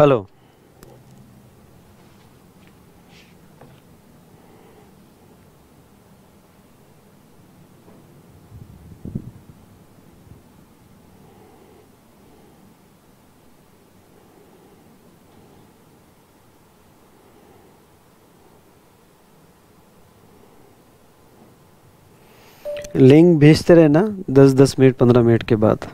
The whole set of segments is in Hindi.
हेलो लिंक भेजते रहे ना दस दस मिनट पंद्रह मिनट के बाद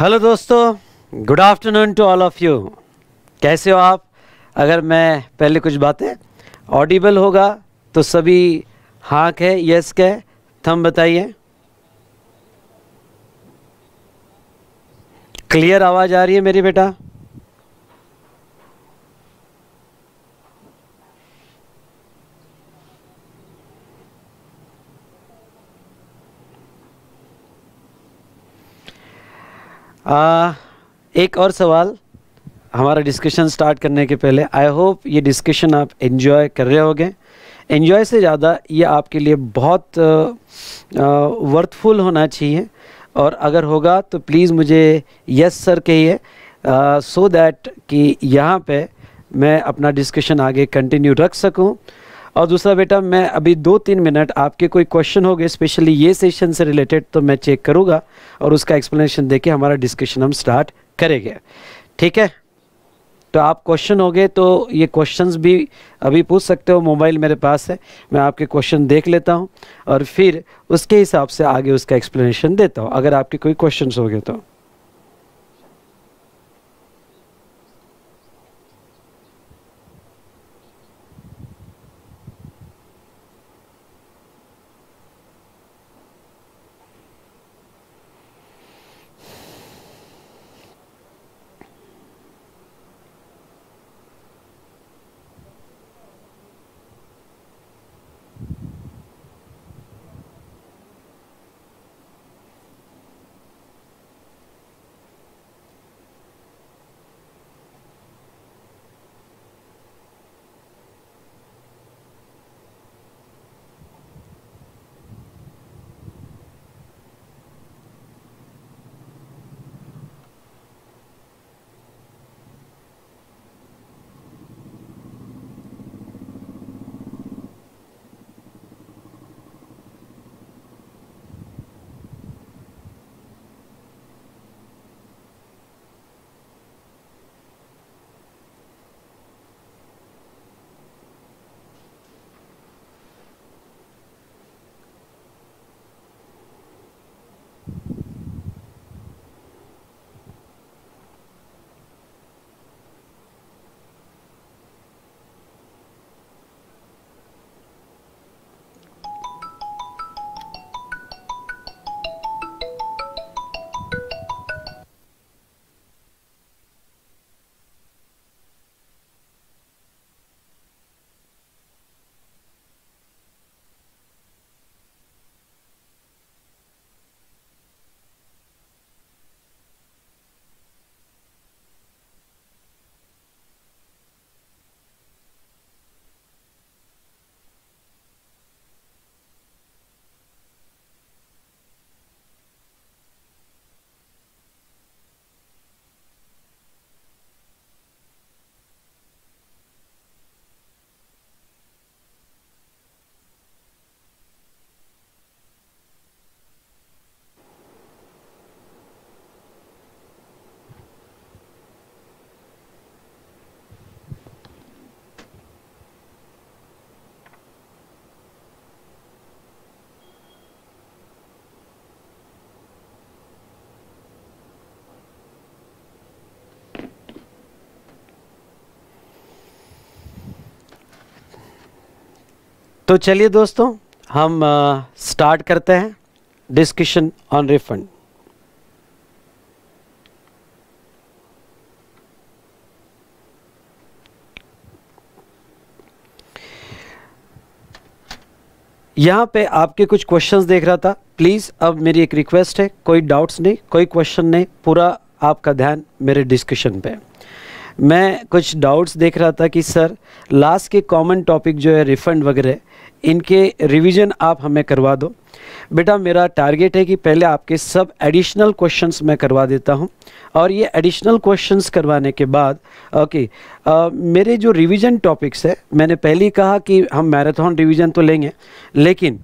हेलो दोस्तों good afternoon to all of you कैसे हो आप अगर मैं पहले कुछ बातें ऑडिबल होगा तो सभी हाँ है यस है थम बताइए क्लियर आवाज़ आ रही है मेरी बेटा आ, एक और सवाल हमारा डिस्कशन स्टार्ट करने के पहले आई होप ये डिस्कशन आप इन्जॉय कर रहे होंगे इन्जॉय से ज़्यादा ये आपके लिए बहुत वर्थफुल होना चाहिए और अगर होगा तो प्लीज़ मुझे यस सर कहिए सो दैट कि यहाँ पे मैं अपना डिस्कशन आगे कंटिन्यू रख सकूँ और दूसरा बेटा मैं अभी दो तीन मिनट आपके कोई क्वेश्चन हो गए स्पेशली ये सेशन से रिलेटेड तो मैं चेक करूँगा और उसका एक्सप्लेनेशन दे के हमारा डिस्कशन हम स्टार्ट करेंगे ठीक है तो आप क्वेश्चन हो गए तो ये क्वेश्चंस भी अभी पूछ सकते हो मोबाइल मेरे पास है मैं आपके क्वेश्चन देख लेता हूँ और फिर उसके हिसाब से आगे उसका एक्सप्लेनेशन देता हूँ अगर आपके कोई क्वेश्चन हो गए तो तो चलिए दोस्तों हम स्टार्ट करते हैं डिस्कशन ऑन रिफंड यहाँ पे आपके कुछ क्वेश्चंस देख रहा था प्लीज़ अब मेरी एक रिक्वेस्ट है कोई डाउट्स नहीं कोई क्वेश्चन नहीं पूरा आपका ध्यान मेरे डिस्कशन पे मैं कुछ डाउट्स देख रहा था कि सर लास्ट के कॉमन टॉपिक जो है रिफ़ंड वगैरह इनके रिवीजन आप हमें करवा दो बेटा मेरा टारगेट है कि पहले आपके सब एडिशनल क्वेश्चंस मैं करवा देता हूं और ये एडिशनल क्वेश्चंस करवाने के बाद ओके आ, मेरे जो रिवीजन टॉपिक्स है मैंने पहले ही कहा कि हम मैराथन रिवीजन तो लेंगे लेकिन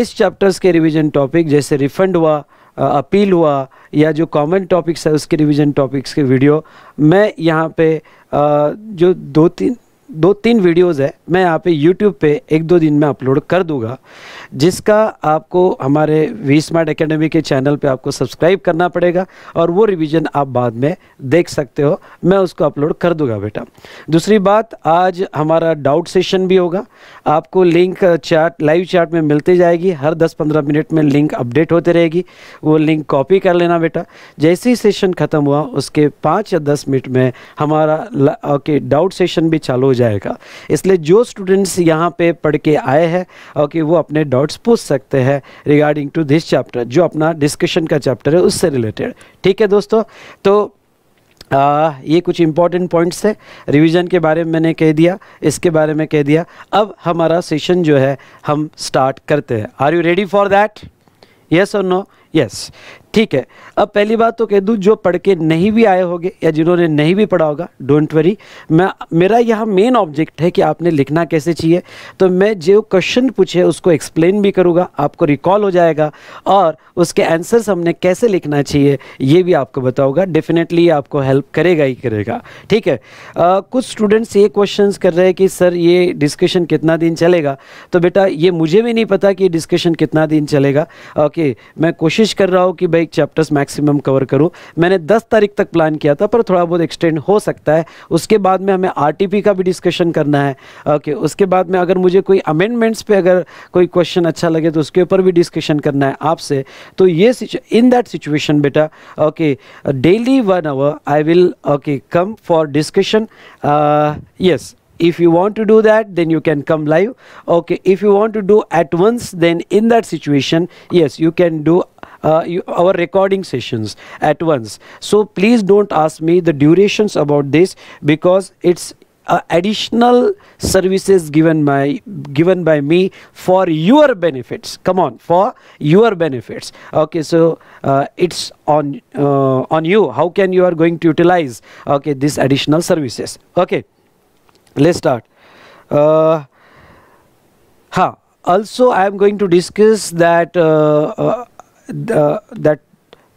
इस चैप्टर्स के रिवीजन टॉपिक जैसे रिफंड हुआ अपील हुआ या जो कॉमन टॉपिक्स है उसके रिवीजन टॉपिक्स के वीडियो मैं यहाँ पे आ, जो दो तीन दो तीन वीडियोस है मैं यहाँ पे यूट्यूब पे एक दो दिन में अपलोड कर दूंगा जिसका आपको हमारे वी स्मार्ट अकेडमी के चैनल पे आपको सब्सक्राइब करना पड़ेगा और वो रिवीजन आप बाद में देख सकते हो मैं उसको अपलोड कर दूंगा बेटा दूसरी बात आज हमारा डाउट सेशन भी होगा आपको लिंक चार्ट लाइव चार्ट में मिलती जाएगी हर दस पंद्रह मिनट में लिंक अपडेट होते रहेगी वो लिंक कॉपी कर लेना बेटा जैसे ही सेशन ख़त्म हुआ उसके पाँच या दस मिनट में हमारा ओके डाउट सेशन भी चालू हो जाएगा इसलिए जो स्टूडेंट्स यहाँ पे पढ़ के आए हैं और कि वो अपने डाउट्स पूछ सकते हैं रिगार्डिंग टू दिस चैप्टर जो अपना डिस्कशन का चैप्टर है उससे रिलेटेड ठीक है दोस्तों तो आ, ये कुछ इम्पॉर्टेंट पॉइंट्स थे रिवीजन के बारे में मैंने कह दिया इसके बारे में कह दिया अब हमारा सेशन जो है हम स्टार्ट करते हैं are you ready for that yes और नो यस ठीक है अब पहली बात तो कह दूँ जो पढ़ के नहीं भी आए होंगे या जिन्होंने नहीं भी पढ़ा होगा डोंट वरी मैं मेरा यहाँ मेन ऑब्जेक्ट है कि आपने लिखना कैसे चाहिए तो मैं जो क्वेश्चन पूछे उसको एक्सप्लेन भी करूँगा आपको रिकॉल हो जाएगा और उसके आंसर्स हमने कैसे लिखना चाहिए ये भी आपको बताऊँगा डेफिनेटली आपको हेल्प करेगा ही करेगा ठीक है आ, कुछ स्टूडेंट्स ये क्वेश्चन कर रहे हैं कि सर ये डिस्कशन कितना दिन चलेगा तो बेटा ये मुझे भी नहीं पता कि डिस्कशन कितना दिन चलेगा ओके मैं कोशिश कर रहा हूँ कि भाई एक चैप्टर्स मैक्सिमम कवर करूं मैंने दस तारीख तक प्लान किया था पर थोड़ा बहुत एक्सटेंड हो सकता है उसके बाद में हमें आर का भी डिस्कशन करना है ओके उसके बाद में अगर मुझे कोई अमेंडमेंट्स पे अगर कोई क्वेश्चन अच्छा लगे तो उसके ऊपर भी डिस्कशन करना है आपसे तो ये इन दैट सिचुएशन बेटा okay daily one hour I will okay come for discussion yes if you want to do that then you can come live okay if you want to do at once then in that situation yes you can do uh, you, our recording sessions at once. So please don't ask me the durations about this because it's uh, additional services given by given by me for your benefits come on for your benefits okay so uh, it's on uh, on you how can you are going to utilize okay these additional services okay let's start uh, huh also i am going to discuss that uh, uh, the, that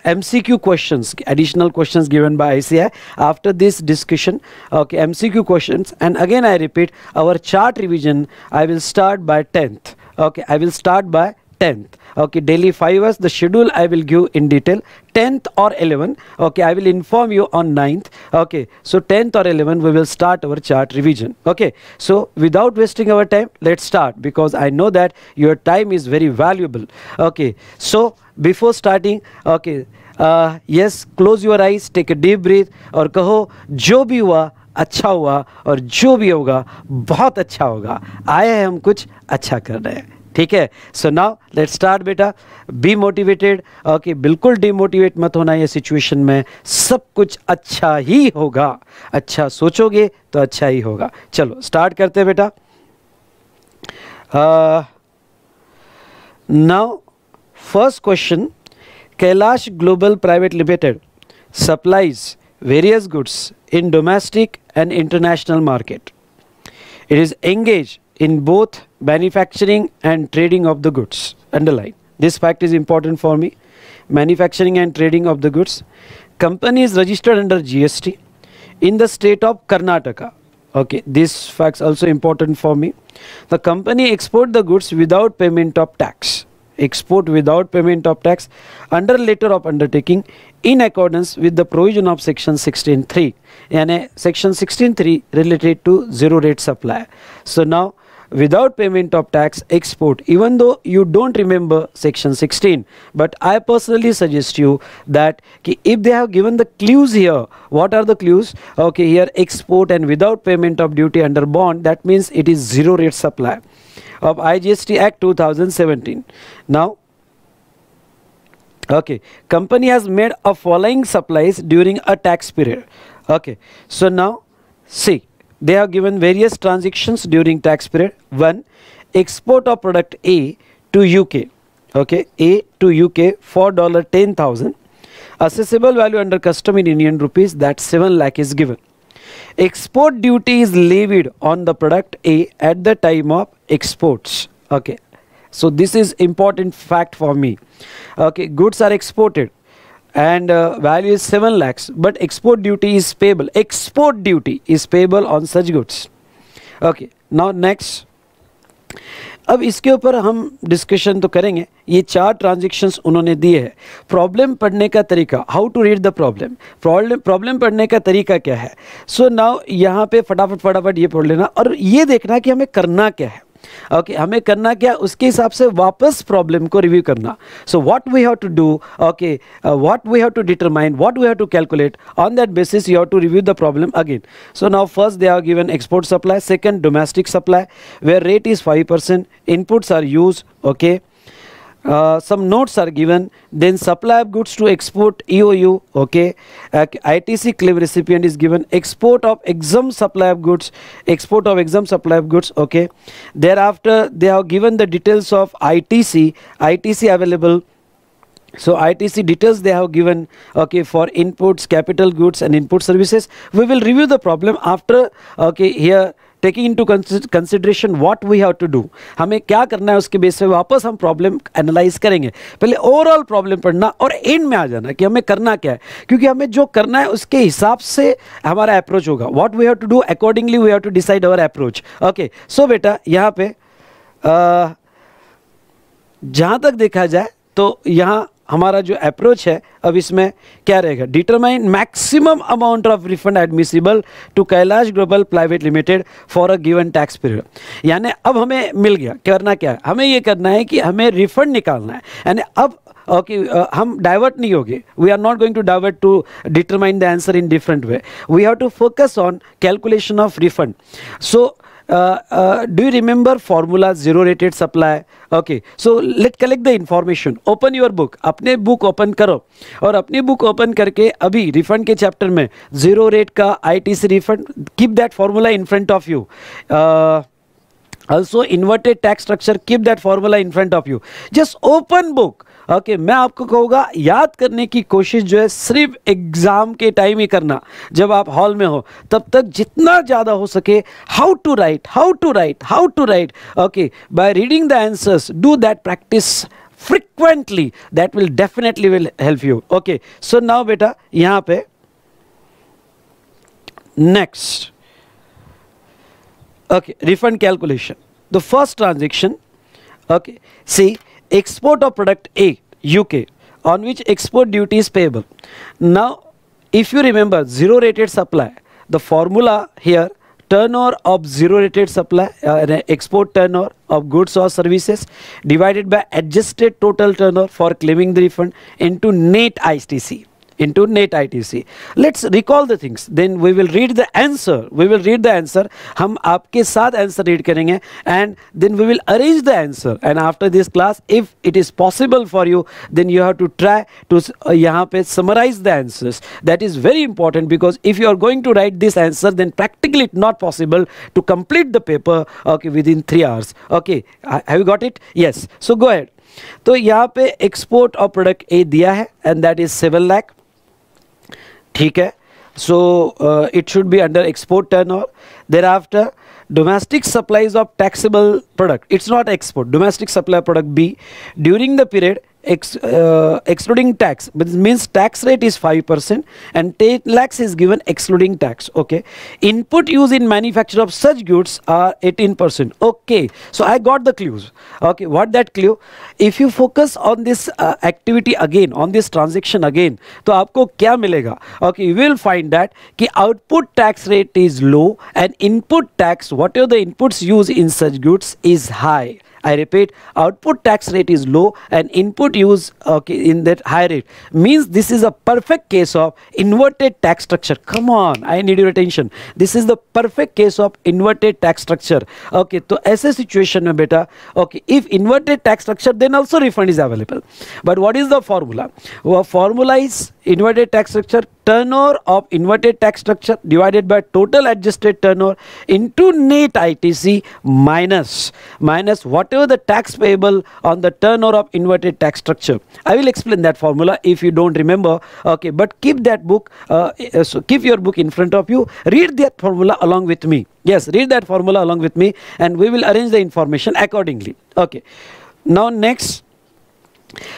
MCQ questions, additional questions given by ICI after this discussion. Okay, MCQ questions. And again, I repeat, our chart revision, I will start by 10th. Okay, I will start by 10th. Okay, daily 5 hours. The schedule I will give in detail. 10th or eleventh. Okay, I will inform you on 9th. Okay, so 10th or eleventh, we will start our chart revision. Okay, so without wasting our time, let's start because I know that your time is very valuable. Okay, so before starting okay yes close your eyes take a deep breath और कहो जो भी हुआ अच्छा हुआ और जो भी होगा बहुत अच्छा होगा आए हैं हम कुछ अच्छा कर रहे हैं ठीक है सो नाउ लेट स्टार्ट बेटा बी मोटिवेटेड ओके बिल्कुल डिमोटिवेट मत होना ये सिचुएशन में सब कुछ अच्छा ही होगा अच्छा सोचोगे तो अच्छा ही होगा चलो स्टार्ट करते हैं बेटा now uh, First question Kailash Global Private Limited supplies various goods in domestic and international market. It is engaged in both manufacturing and trading of the goods. Underline. This fact is important for me. Manufacturing and trading of the goods. Company is registered under GST in the state of Karnataka. Okay, this fact also important for me. The company export the goods without payment of tax export without payment of tax under letter of undertaking in accordance with the provision of section 163 and section 163 related to zero rate supply so now without payment of tax export even though you don't remember section 16 but i personally suggest you that if they have given the clues here what are the clues okay here export and without payment of duty under bond that means it is zero rate supply of IGST Act 2017. Now, okay, company has made a following supplies during a tax period. Okay, so now see, they have given various transactions during tax period. One, export of product A to UK. Okay, A to UK for dollar ten thousand. Accessible value under custom in Indian rupees that seven lakh is given. Export duty is levied on the product A at the time of exports. Okay. So this is important fact for me. Okay, goods are exported and uh, value is 7 lakhs but export duty is payable. Export duty is payable on such goods. Okay, now next अब इसके ऊपर हम डिस्कशन तो करेंगे ये चार ट्रांजेक्शन्स उन्होंने दिए हैं प्रॉब्लम पढ़ने का तरीका how to read the problem problem problem पढ़ने का तरीका क्या है सो so नाउ यहाँ पे फटाफट फटाफट ये पढ़ लेना और ये देखना कि हमें करना क्या है ओके okay, हमें करना क्या उसके हिसाब से वापस प्रॉब्लम को रिव्यू करना so what we have to do okay what we have to determine what we have to calculate on that basis you have to review the problem again so now first they are given export supply second domestic supply where rate is five percent inputs are use okay uh, some notes are given then supply of goods to export EOU okay uh, ITC claim recipient is given export of exempt supply of goods export of exempt supply of goods okay thereafter they have given the details of ITC ITC available so ITC details they have given okay for inputs capital goods and input services we will review the problem after okay here taking into consideration what we have to do हमें क्या करना है उसके बेस पे वापस हम प्रॉब्लम एनालाइज करेंगे पहले ओवरऑल प्रॉब्लम पढ़ना और एंड में आ जाना कि हमें करना क्या है क्योंकि हमें जो करना है उसके हिसाब से हमारा अप्रोच होगा what we have to do accordingly we have to decide our approach okay so बेटा यहाँ पे जहाँ तक देखा जाए तो यहाँ हमारा जो अप्रोच है अब इसमें क्या रहेगा determine maximum amount of refund admissible to Kailash global private limited for a given tax period यानी अब हमें मिल गया करना क्या है हमें ये करना है कि हमें रिफंड निकालना है यानी अब ओके okay, uh, हम डाइवर्ट नहीं होंगे we are not going to divert to determine the answer in different way we have to focus on calculation of refund so uh, uh, do you remember formula zero rated supply okay so let collect the information open your book अपने बुक ओपन करो और अपनी बुक ओपन करके अभी रिफंड के चैप्टर में जीरो रेट का ITC refund keep that formula in front of you also inverted tax structure keep that formula in front of you just open book okay मैं आपको कहूँगा याद करने की कोशिश जो है सिर्फ एग्ज़ाम के टाइम ही करना जब आप हॉल में हो तब तक जितना ज़्यादा हो सके how to write how to write how to write okay by reading the answers do that practice frequently that will definitely will help you okay so now बेटा यहाँ पे next okay refund calculation the first transaction okay C export of product A, UK, on which export duty is payable. Now, if you remember zero rated supply, the formula here turnover of zero rated supply uh, export turnover of goods or services divided by adjusted total turnover for claiming the refund into net ISTC. into NET ITC. Let's recall the things. Then we will read the answer. We will read the answer. हम आपके साथ answer read करेंगे and then we will arrange the answer. And after this class, if it is possible for you, then you have to try to uh, यहाँ पे summarize the answers. That is very important because if you are going to write this answer, then practically it not possible to complete the paper okay within three hours. Okay, have you got it? Yes. So go ahead. तो यहाँ पे एक्सपोर्ट ऑफ प्रोडक्ट ए दिया है and that is seven lakh ठीक है so it should be under export turnover there after domestic supplies of taxable product it's not export domestic supply product B during the period ex, uh, excluding tax means tax rate is 5% and 10 lakhs is given excluding tax okay input used in manufacture of such goods are 18% okay so i got the clues okay what that clue if you focus on this uh, activity again on this transaction again to aapko kya milega okay you will find that ki output tax rate is low and input tax whatever the inputs used in such goods is high I repeat, output tax rate is low and input use okay, in that high rate. Means this is a perfect case of inverted tax structure. Come on, I need your attention. This is the perfect case of inverted tax structure. Okay, so as a situation, mein beta, okay, if inverted tax structure, then also refund is available. But what is the formula? Well, formula is inverted tax structure turnover of inverted tax structure divided by total adjusted turnover into net ITC minus minus whatever the tax payable on the turnover of inverted tax structure. I will explain that formula if you don't remember. Okay, but keep that book, uh, so keep your book in front of you. Read that formula along with me. Yes, read that formula along with me and we will arrange the information accordingly. Okay, now next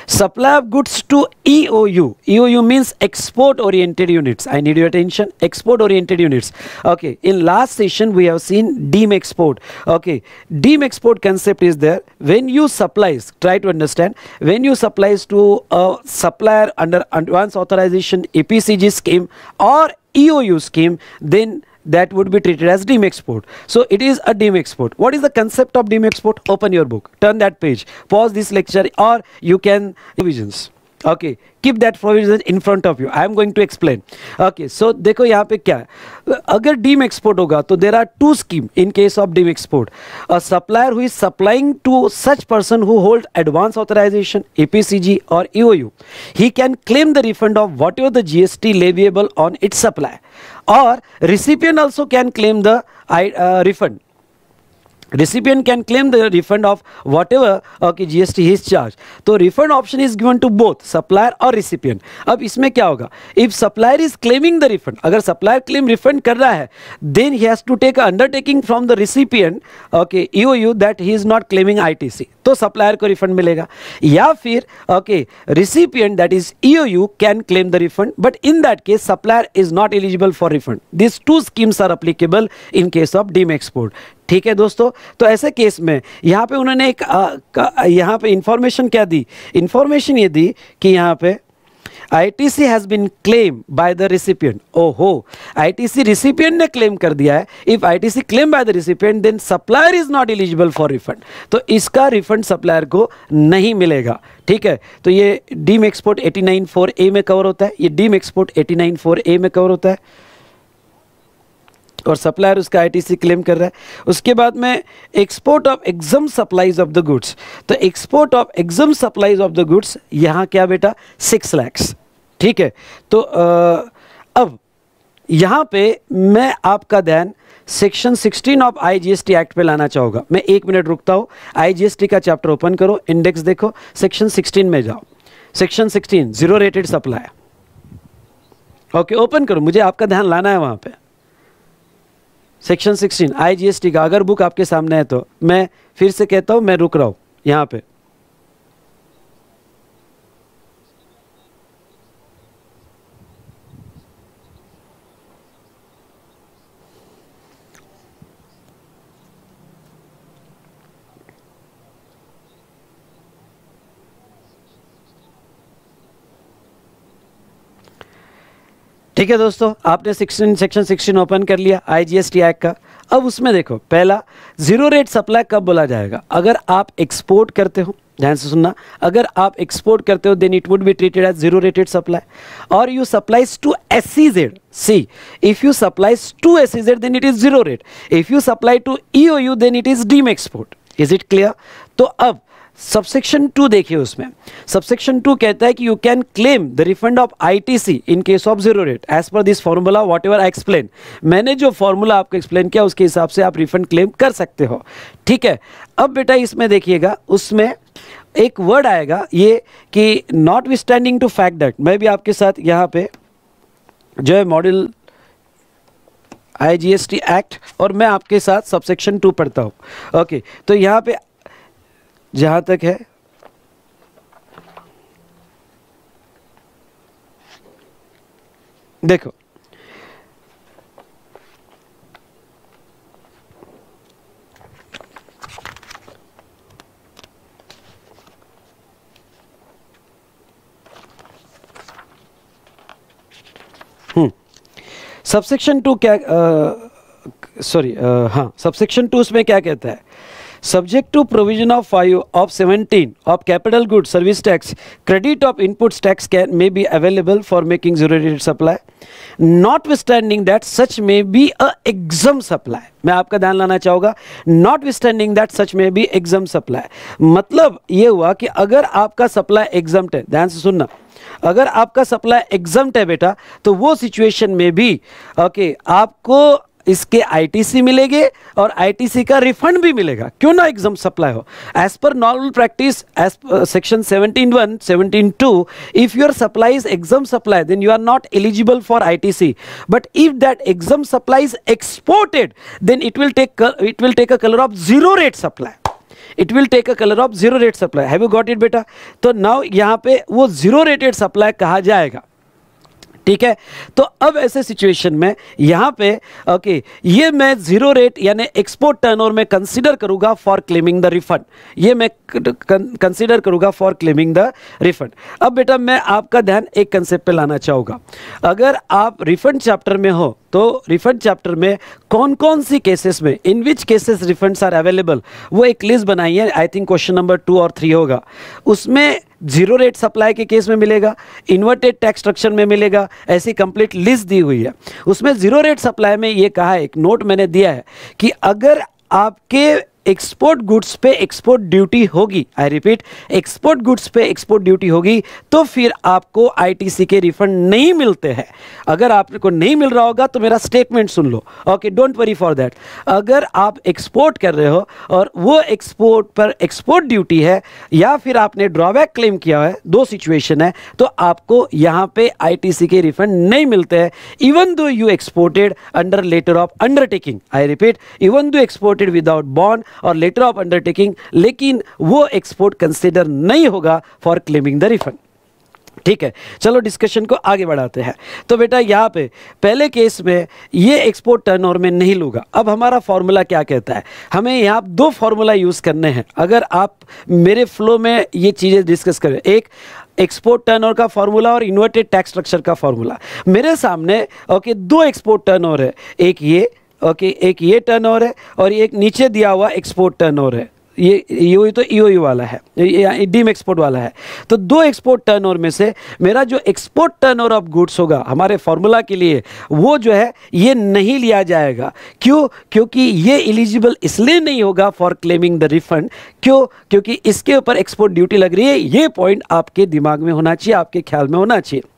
Supply of goods to EOU. EOU means export oriented units. I need your attention. Export oriented units. Okay. In last session, we have seen deem export. Okay. Deem export concept is there. When you supplies, try to understand. When you supplies to a supplier under advance authorization EPCG scheme or EOU scheme, then that would be treated as dim export. So it is a dim export. What is the concept of dim export? Open your book, turn that page, pause this lecture or you can revisions. Okay keep that provision in front of you I am going to explain okay so देखो यहाँ पे क्या है अगर डीम एक्सपोर्ट होगा तो there are two scheme in case of deem export a supplier who is supplying to such person who hold advance authorization APCG और EOU he can claim the refund of whatever the GST leviable on its supply or recipient also can claim the uh, refund recipient can claim the refund of whatever okay GST is charged तो refund option is given to both supplier और recipient अब इसमें क्या होगा if supplier is claiming the refund अगर supplier claim refund कर रहा है then he has to take a undertaking from the recipient okay EOU that he is not claiming ITC तो supplier को refund मिलेगा या फिर okay recipient that is EOU can claim the refund but in that case supplier is not eligible for refund these two schemes are applicable in case of deem export ठीक है दोस्तों तो ऐसे केस में यहाँ पे उन्होंने एक यहाँ पे इंफॉर्मेशन क्या दी इंफॉर्मेशन ये दी कि यहाँ पे C has been claim by the recipient ओहो आईटीसी रिसिपियंट ने क्लेम कर दिया है if I T C claim by the recipient then supplier is not eligible for refund तो इसका रिफंड सप्लायर को नहीं मिलेगा ठीक है तो ये deem export eighty nine four A में कवर होता है ये deem export eighty nine four A में कवर होता है और सप्लायर उसका आईटीसी क्लेम कर रहा है उसके बाद में export of exempt supplies of the goods तो export of exempt supplies of the goods यहाँ क्या बेटा सिक्स लैक्स ठीक है तो आ, अब यहाँ पे मैं आपका ध्यान सेक्शन 16 ऑफ आईजीएसटी एक्ट पे लाना चाहूँगा मैं एक मिनट रुकता हूँ आईजीएसटी का चैप्टर ओपन करो इंडेक्स देखो सेक्शन 16 में जाओ section 16 zero rated supply okay open करो मुझे आपका ध्यान लाना है वहाँ पे सेक्शन 16 आईजीएसटी का अगर बुक आपके सामने है तो मैं फिर से कहता हूँ मैं रुक रहा हूँ यहाँ पे ठीक है दोस्तों आपने सिक्सटीन सेक्शन सिक्सटीन ओपन कर लिया I G S T act का अब उसमें देखो पहला जीरो रेट सप्लाई कब बोला जाएगा अगर आप एक्सपोर्ट करते हो ध्यान से सुनना अगर आप एक्सपोर्ट करते हो then it would be treated as zero rated supply और you supplies to S E Z see if you supplies to S E Z then it is zero rate if you supply to E O U then it is deem export is it clear तो अब सबसेक्शन टू देखिए उसमें सबसेक्शन टू कहता है कि you can claim the refund of ITC in case of zero rate as per this formula whatever I explain मैंने जो फॉर्मूला आपको एक्सप्लेन किया उसके हिसाब से आप रिफंड क्लेम कर सकते हो ठीक है अब बेटा इसमें देखिएगा उसमें एक वर्ड आएगा ये कि notwithstanding to fact that मैं भी आपके साथ यहाँ पे जो है एस टी एक्ट और मैं आपके साथ सबसेक्शन टू पढ़ता हूँ ओके तो यहाँ पे जहाँ तक है देखो हम्म। सबसेक्शन टू क्या सॉरी हाँ सबसेक्शन टू उसमें क्या कहता है subject to provision of 5 of 17 of capital goods service tax credit of inputs tax can may be available for making zero rated supply notwithstanding that such may be a exam supply मैं आपका ध्यान लाना चाहूँगा नॉट विस्टैंडिंग दैट सच में बी एग्जाम सप्लाई मतलब ये हुआ कि अगर आपका सप्लाई एग्जाम है ध्यान से सुनना अगर आपका सप्लाई एग्जाम है बेटा तो वो सिचुएशन में भी ओके okay, आपको इसके आईटीसी मिलेंगे और आईटीसी का रिफंड भी मिलेगा क्यों ना एग्जाम सप्लाई हो as per normal practice as section 17 one seventeen two if your supply is exempt supply then you are not eligible for ITC but if that exempt supply is exported then it will take it will take a colour of zero rate supply it will take a colour of zero rate supply have you got it बेटा तो नाउ यहां पे वो जीरो रेटेड सप्लाई कहा जाएगा ठीक है तो अब ऐसे सिचुएशन में यहाँ पे ओके ये मैं जीरो रेट यानी एक्सपोर्ट टर्नओवर में कंसिडर करूंगा फॉर क्लेमिंग द रिफंड ये मैं कंसिडर करूँगा फॉर क्लेमिंग द रिफंड अब बेटा मैं आपका ध्यान एक कंसेप्ट पे लाना चाहूँगा अगर आप रिफंड चैप्टर में हो तो रिफंड चैप्टर में कौन कौन सी केसेस में in which cases refunds are available वो एक लिस्ट बनाई है I think question number two और थ्री होगा उसमें जीरो रेट सप्लाई के केस में मिलेगा इन्वर्टेड टैक्स स्ट्रक्चर में मिलेगा ऐसी कंप्लीट लिस्ट दी हुई है उसमें जीरो रेट सप्लाई में ये कहा है एक नोट मैंने दिया है कि अगर आपके एक्सपोर्ट गुड्स पे एक्सपोर्ट ड्यूटी होगी आई रिपीट एक्सपोर्ट गुड्स पे एक्सपोर्ट ड्यूटी होगी तो फिर आपको आईटीसी के रिफंड नहीं मिलते हैं अगर आपको नहीं मिल रहा होगा तो मेरा स्टेटमेंट सुन लो okay don't worry for that अगर आप एक्सपोर्ट कर रहे हो और वो एक्सपोर्ट पर एक्सपोर्ट ड्यूटी है या फिर आपने ड्रॉबैक क्लेम किया है दो सिचुएशन है तो आपको यहाँ पे आई के रिफंड नहीं मिलते हैं even though you exported under letter of undertaking I repeat even though exported without bond और लेटर ऑफ अंडरटेकिंग लेकिन वो एक्सपोर्ट कंसिडर नहीं होगा फॉर क्लेमिंग द रिफंड ठीक है चलो डिस्कशन को आगे बढ़ाते हैं तो बेटा यहाँ पे पहले केस में ये एक्सपोर्ट टर्न ओवर में नहीं लूँगा अब हमारा फार्मूला क्या कहता है हमें यहाँ दो फार्मूला यूज़ करने हैं अगर आप मेरे फ्लो में ये चीज़ें डिस्कस करें एक एक्सपोर्ट टर्नओवर का फार्मूला और इन्वर्टेड टैक्स स्ट्रक्चर का फार्मूला मेरे सामने ओके दो एक्सपोर्ट टर्नओवर है एक ये ओके एक ये टर्न ओवर है और एक नीचे दिया हुआ एक्सपोर्ट टर्न ओवर है ये यो तो ई e वाला है डीम एक्सपोर्ट e वाला है तो दो एक्सपोर्ट टर्न ओवर में से मेरा जो export turn turnover of goods होगा हमारे फॉर्मूला के लिए वो जो है ये नहीं लिया जाएगा क्यों क्योंकि ये एलिजिबल इसलिए नहीं होगा फॉर क्लेमिंग द रिफंड क्यों क्योंकि इसके ऊपर एक्सपोर्ट ड्यूटी लग रही है ये पॉइंट आपके दिमाग में होना चाहिए आपके ख्याल में होना चाहिए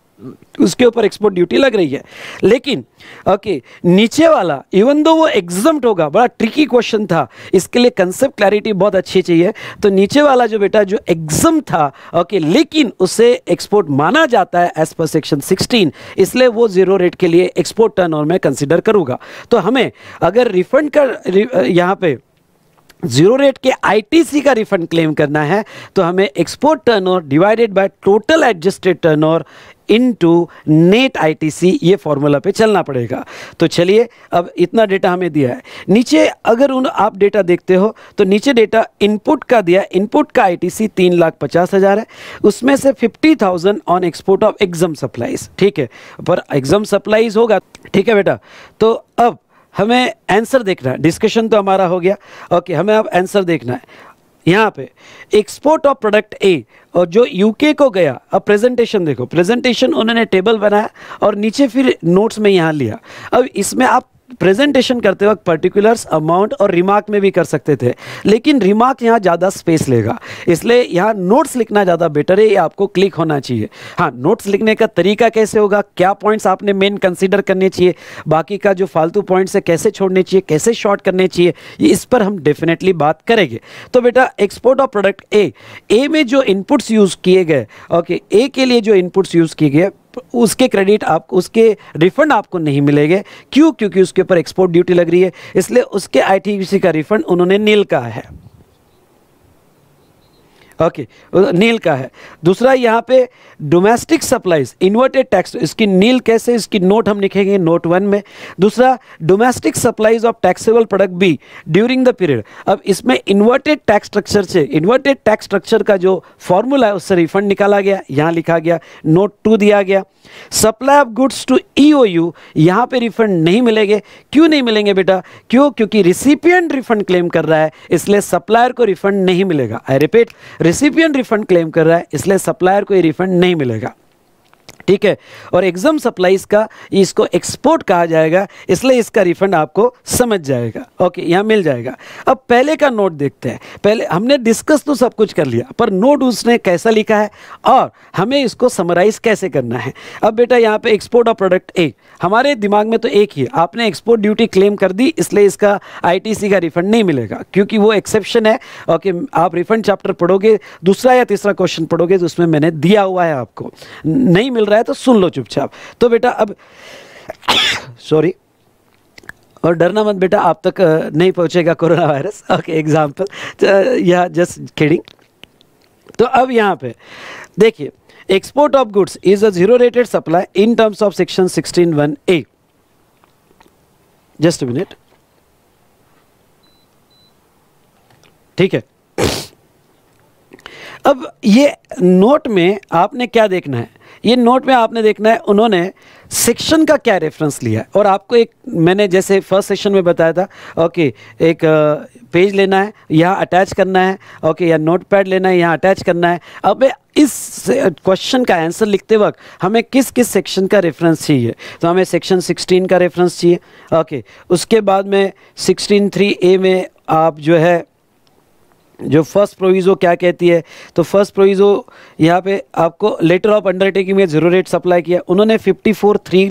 उसके ऊपर एक्सपोर्ट ड्यूटी लग रही है लेकिन ओके नीचे वाला इवन दो वो एग्जाम होगा बड़ा ट्रिकी क्वेश्चन था इसके लिए कंसेप्ट क्लैरिटी बहुत अच्छी चाहिए तो नीचे वाला जो बेटा जो एग्जाम था ओके लेकिन उसे एक्सपोर्ट माना जाता है एज पर सेक्शन 16 इसलिए वो जीरो रेट के लिए एक्सपोर्ट टर्न मैं कंसिडर करूँगा तो हमें अगर रिफंड का यहाँ पे जीरो रेट के आईटीसी का रिफंड क्लेम करना है तो हमें export turnover divided by total adjusted turnover into net I ये फॉर्मूला पे चलना पड़ेगा तो चलिए अब इतना डेटा हमें दिया है नीचे अगर उन आप डेटा देखते हो तो नीचे डेटा इनपुट का दिया इनपुट का आई टी सी तीन लाख पचास हज़ार है उसमें से fifty thousand on export of exempt supplies ठीक है पर एग्जाम सप्लाईज होगा ठीक है बेटा तो अब हमें आंसर देखना है डिस्कशन तो हमारा हो गया ओके हमें अब आंसर देखना है यहाँ पे एक्सपोर्ट ऑफ प्रोडक्ट ए और जो यूके को गया अब प्रेजेंटेशन देखो प्रेजेंटेशन उन्होंने टेबल बनाया और नीचे फिर नोट्स में यहाँ लिया अब इसमें आप प्रेजेंटेशन करते वक्त पर्टिकुलर्स अमाउंट और रिमार्क में भी कर सकते थे लेकिन रिमार्क यहाँ ज़्यादा स्पेस लेगा इसलिए यहाँ नोट्स लिखना ज़्यादा बेटर है ये आपको क्लिक होना चाहिए हाँ नोट्स लिखने का तरीका कैसे होगा क्या पॉइंट्स आपने मेन कंसिडर करने चाहिए बाकी का जो फालतू पॉइंट्स है कैसे छोड़ने चाहिए कैसे शॉर्ट करने चाहिए ये इस पर हम डेफिनेटली बात करेंगे तो बेटा export of product A A में जो इनपुट्स यूज़ किए गए ओके ए के लिए जो इनपुट्स यूज़ किए गए उसके क्रेडिट आप उसके रिफंड आपको नहीं मिलेंगे क्यों क्योंकि उसके ऊपर एक्सपोर्ट ड्यूटी लग रही है इसलिए उसके आईटीसी का रिफंड उन्होंने नील कहा है ओके नील का है दूसरा यहाँ पे डोमेस्टिक सप्लाईज इन्वर्टेड टैक्स इसकी नील कैसे इसकी नोट हम लिखेंगे नोट वन में दूसरा domestic supplies of taxable product B during the period अब इसमें इन्वर्टेड टैक्स स्ट्रक्चर से इन्वर्टेड टैक्स स्ट्रक्चर का जो फॉर्मूला है उससे रिफंड निकाला गया यहाँ लिखा गया नोट टू दिया गया supply of goods to E O U यहाँ पर रिफंड नहीं मिलेंगे क्यों नहीं मिलेंगे बेटा क्यों क्योंकि रिसिपियंट रिफंड क्लेम कर रहा है इसलिए सप्लायर को रिफंड नहीं मिलेगा I repeat recipient refund claim कर रहा है इसलिए सप्लायर को ये रिफंड नहीं मिलेगा ठीक है और एग्ज़ाम सप्लाईज का इसको एक्सपोर्ट कहा जाएगा इसलिए इसका रिफंड आपको समझ जाएगा ओके यहाँ मिल जाएगा अब पहले का नोट देखते हैं पहले हमने डिस्कस तो सब कुछ कर लिया पर नोट उसने कैसा लिखा है और हमें इसको समराइज़ कैसे करना है अब बेटा यहाँ पे एक्सपोर्ट ऑफ प्रोडक्ट ए हमारे दिमाग में तो एक ही है आपने एक्सपोर्ट ड्यूटी क्लेम कर दी इसलिए इसका आई का रिफंड नहीं मिलेगा क्योंकि वो एक्सेप्शन है ओके आप रिफंड चैप्टर पढ़ोगे दूसरा या तीसरा क्वेश्चन पढ़ोगे जिसमें तो उसमें मैंने दिया हुआ है आपको नहीं मिल रहा रहा है तो सुन लो चुपचाप तो बेटा अब सॉरी और डरना मत बेटा आप तक नहीं पहुंचेगा कोरोना वायरस ओके एग्जाम्पल या जस्ट खेडिंग तो अब यहाँ पे देखिए export of goods is a zero rated supply in terms of section sixteen one A just minute ठीक है अब ये नोट में आपने क्या देखना है ये नोट में आपने देखना है उन्होंने सेक्शन का क्या रेफरेंस लिया है और आपको एक मैंने जैसे फर्स्ट सेक्शन में बताया था ओके एक पेज लेना है यहाँ अटैच करना है ओके या नोट पैड लेना है यहाँ अटैच करना है अब इस क्वेश्चन का आंसर लिखते वक्त हमें किस किस सेक्शन का रेफरेंस चाहिए तो हमें सेक्शन 16 का रेफरेंस चाहिए ओके उसके बाद में सिक्सटीन थ्री ए में आप जो है जो फर्स्ट प्रोविज़ो क्या कहती है तो फर्स्ट प्रोविज़ो यहाँ पे आपको लेटर ऑफ अंडरटेकिंग में जीरो रेट सप्लाई किया उन्होंने फोर थ्री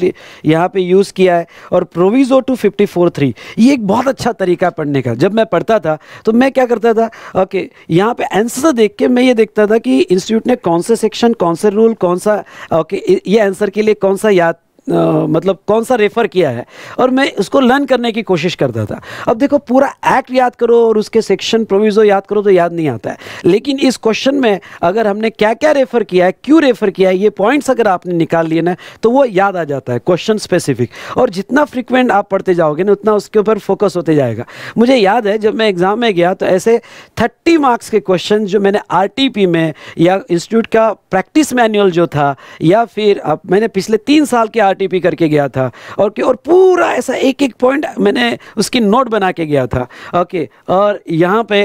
यहाँ पे यूज़ किया है और प्रोविज़ो टू 54.3 थ्री ये एक बहुत अच्छा तरीका पढ़ने का जब मैं पढ़ता था तो मैं क्या करता था ओके यहाँ पे आंसर देख के मैं ये देखता था कि इंस्टीट्यूट ने कौन से सेक्शन कौन से रूल कौन सा ओके ये आंसर के लिए कौन सा याद मतलब कौन सा रेफ़र किया है और मैं उसको लर्न करने की कोशिश करता था अब देखो पूरा एक्ट याद करो और उसके सेक्शन प्रोविज़ो याद करो तो याद नहीं आता है लेकिन इस क्वेश्चन में अगर हमने क्या क्या रेफ़र किया है क्यों रेफ़र किया है ये पॉइंट्स अगर आपने निकाल लिए ना तो वो याद आ जाता है क्वेश्चन स्पेसिफिक और जितना फ्रिक्वेंट आप पढ़ते जाओगे ना उतना उसके ऊपर फोकस होते जाएगा मुझे याद है जब मैं एग्ज़ाम में गया तो ऐसे थर्टी मार्क्स के क्वेश्चन जो मैंने आर में या इंस्टीट्यूट का प्रैक्टिस मैनुअल जो था या फिर अब मैंने पिछले तीन साल के आर आरटीपी करके गया था और कि और पूरा ऐसा एक एक पॉइंट मैंने उसकी नोट बना के गया था ओके और यहाँ पे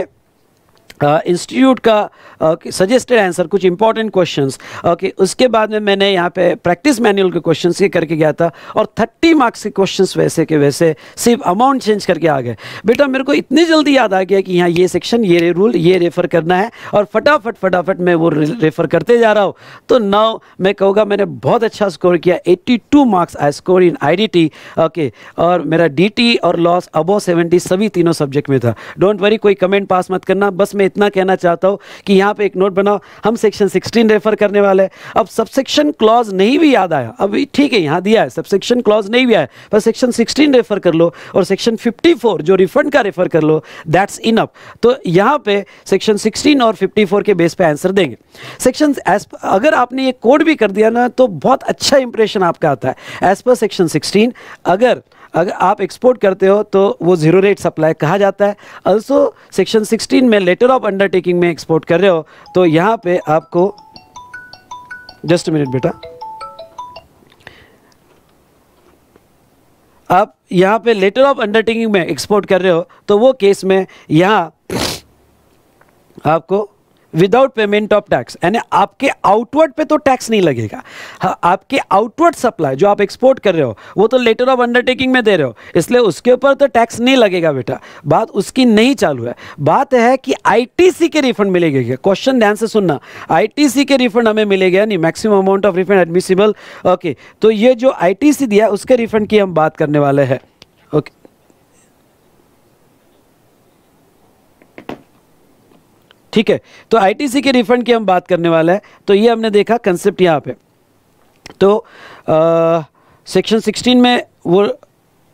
इंस्टीट्यूट का सजेस्टेड आंसर कुछ इंपॉर्टेंट क्वेश्चंस ओके उसके बाद में मैंने यहाँ पे प्रैक्टिस मैनुअल के क्वेश्चंस के करके गया था और 30 मार्क्स के क्वेश्चंस वैसे के वैसे सिर्फ अमाउंट चेंज करके आ गए बेटा मेरे को इतनी जल्दी याद आ गया कि यहाँ ये सेक्शन ये रूल ये रेफर करना है और फटाफट फटाफट मैं वो रेफर करते जा रहा हूँ तो नाउ मैं कहूँगा मैंने बहुत अच्छा स्कोर किया eighty marks I score in I okay और मेरा डी और लॉस अबो सेवेंटी सभी तीनों सब्जेक्ट में था डोंट वरी कोई कमेंट पास मत करना बस मैं इतना कहना चाहता हूँ कि यहाँ पे एक नोट बनाओ हम सेक्शन 16 रेफर करने वाले हैं अब सबसेक्शन क्लॉज नहीं भी याद आया अभी ठीक है यहाँ दिया है सबसेक्शन क्लॉज नहीं भी आया पर सेक्शन 16 रेफर कर लो और सेक्शन 54 जो रिफंड का रेफर कर लो दैट्स इनफ तो यहाँ पे सेक्शन 16 और 54 के बेस पे आंसर देंगे सेक्शन अगर आपने ये कोड भी कर दिया ना तो बहुत अच्छा इंप्रेशन आपका आता है एज पर सेक्शन सिक्सटीन अगर अगर आप एक्सपोर्ट करते हो तो वो ज़ीरो रेट सप्लाई कहा जाता है अल्सो सेक्शन 16 में लेटर ऑफ अंडरटेकिंग में एक्सपोर्ट कर रहे हो तो यहाँ पे आपको जस्ट मिनट बेटा आप यहाँ पे लेटर ऑफ अंडरटेकिंग में एक्सपोर्ट कर रहे हो तो वो केस में यहाँ आपको विदाउट पेमेंट ऑफ टैक्स यानी आपके आउटवर्ड पे तो टैक्स नहीं लगेगा हाँ, आपके आउटवर्ड सप्लाई जो आप एक्सपोर्ट कर रहे हो वो तो लेटर ऑफ अंडरटेकिंग में दे रहे हो इसलिए उसके ऊपर तो टैक्स नहीं लगेगा बेटा बात उसकी नहीं चालू है बात है कि आईटीसी के रिफंड मिलेगी क्वेश्चन ध्यान से सुनना आईटीसी के रिफंड हमें मिलेगा नहीं maximum amount of refund admissible okay तो ये जो आईटीसी दिया उसके रिफंड की हम बात करने वाले हैं ठीक है तो आईटीसी के रिफंड की हम बात करने वाले हैं तो ये हमने देखा कंसेप्ट यहाँ पे तो सेक्शन सिक्सटीन में वो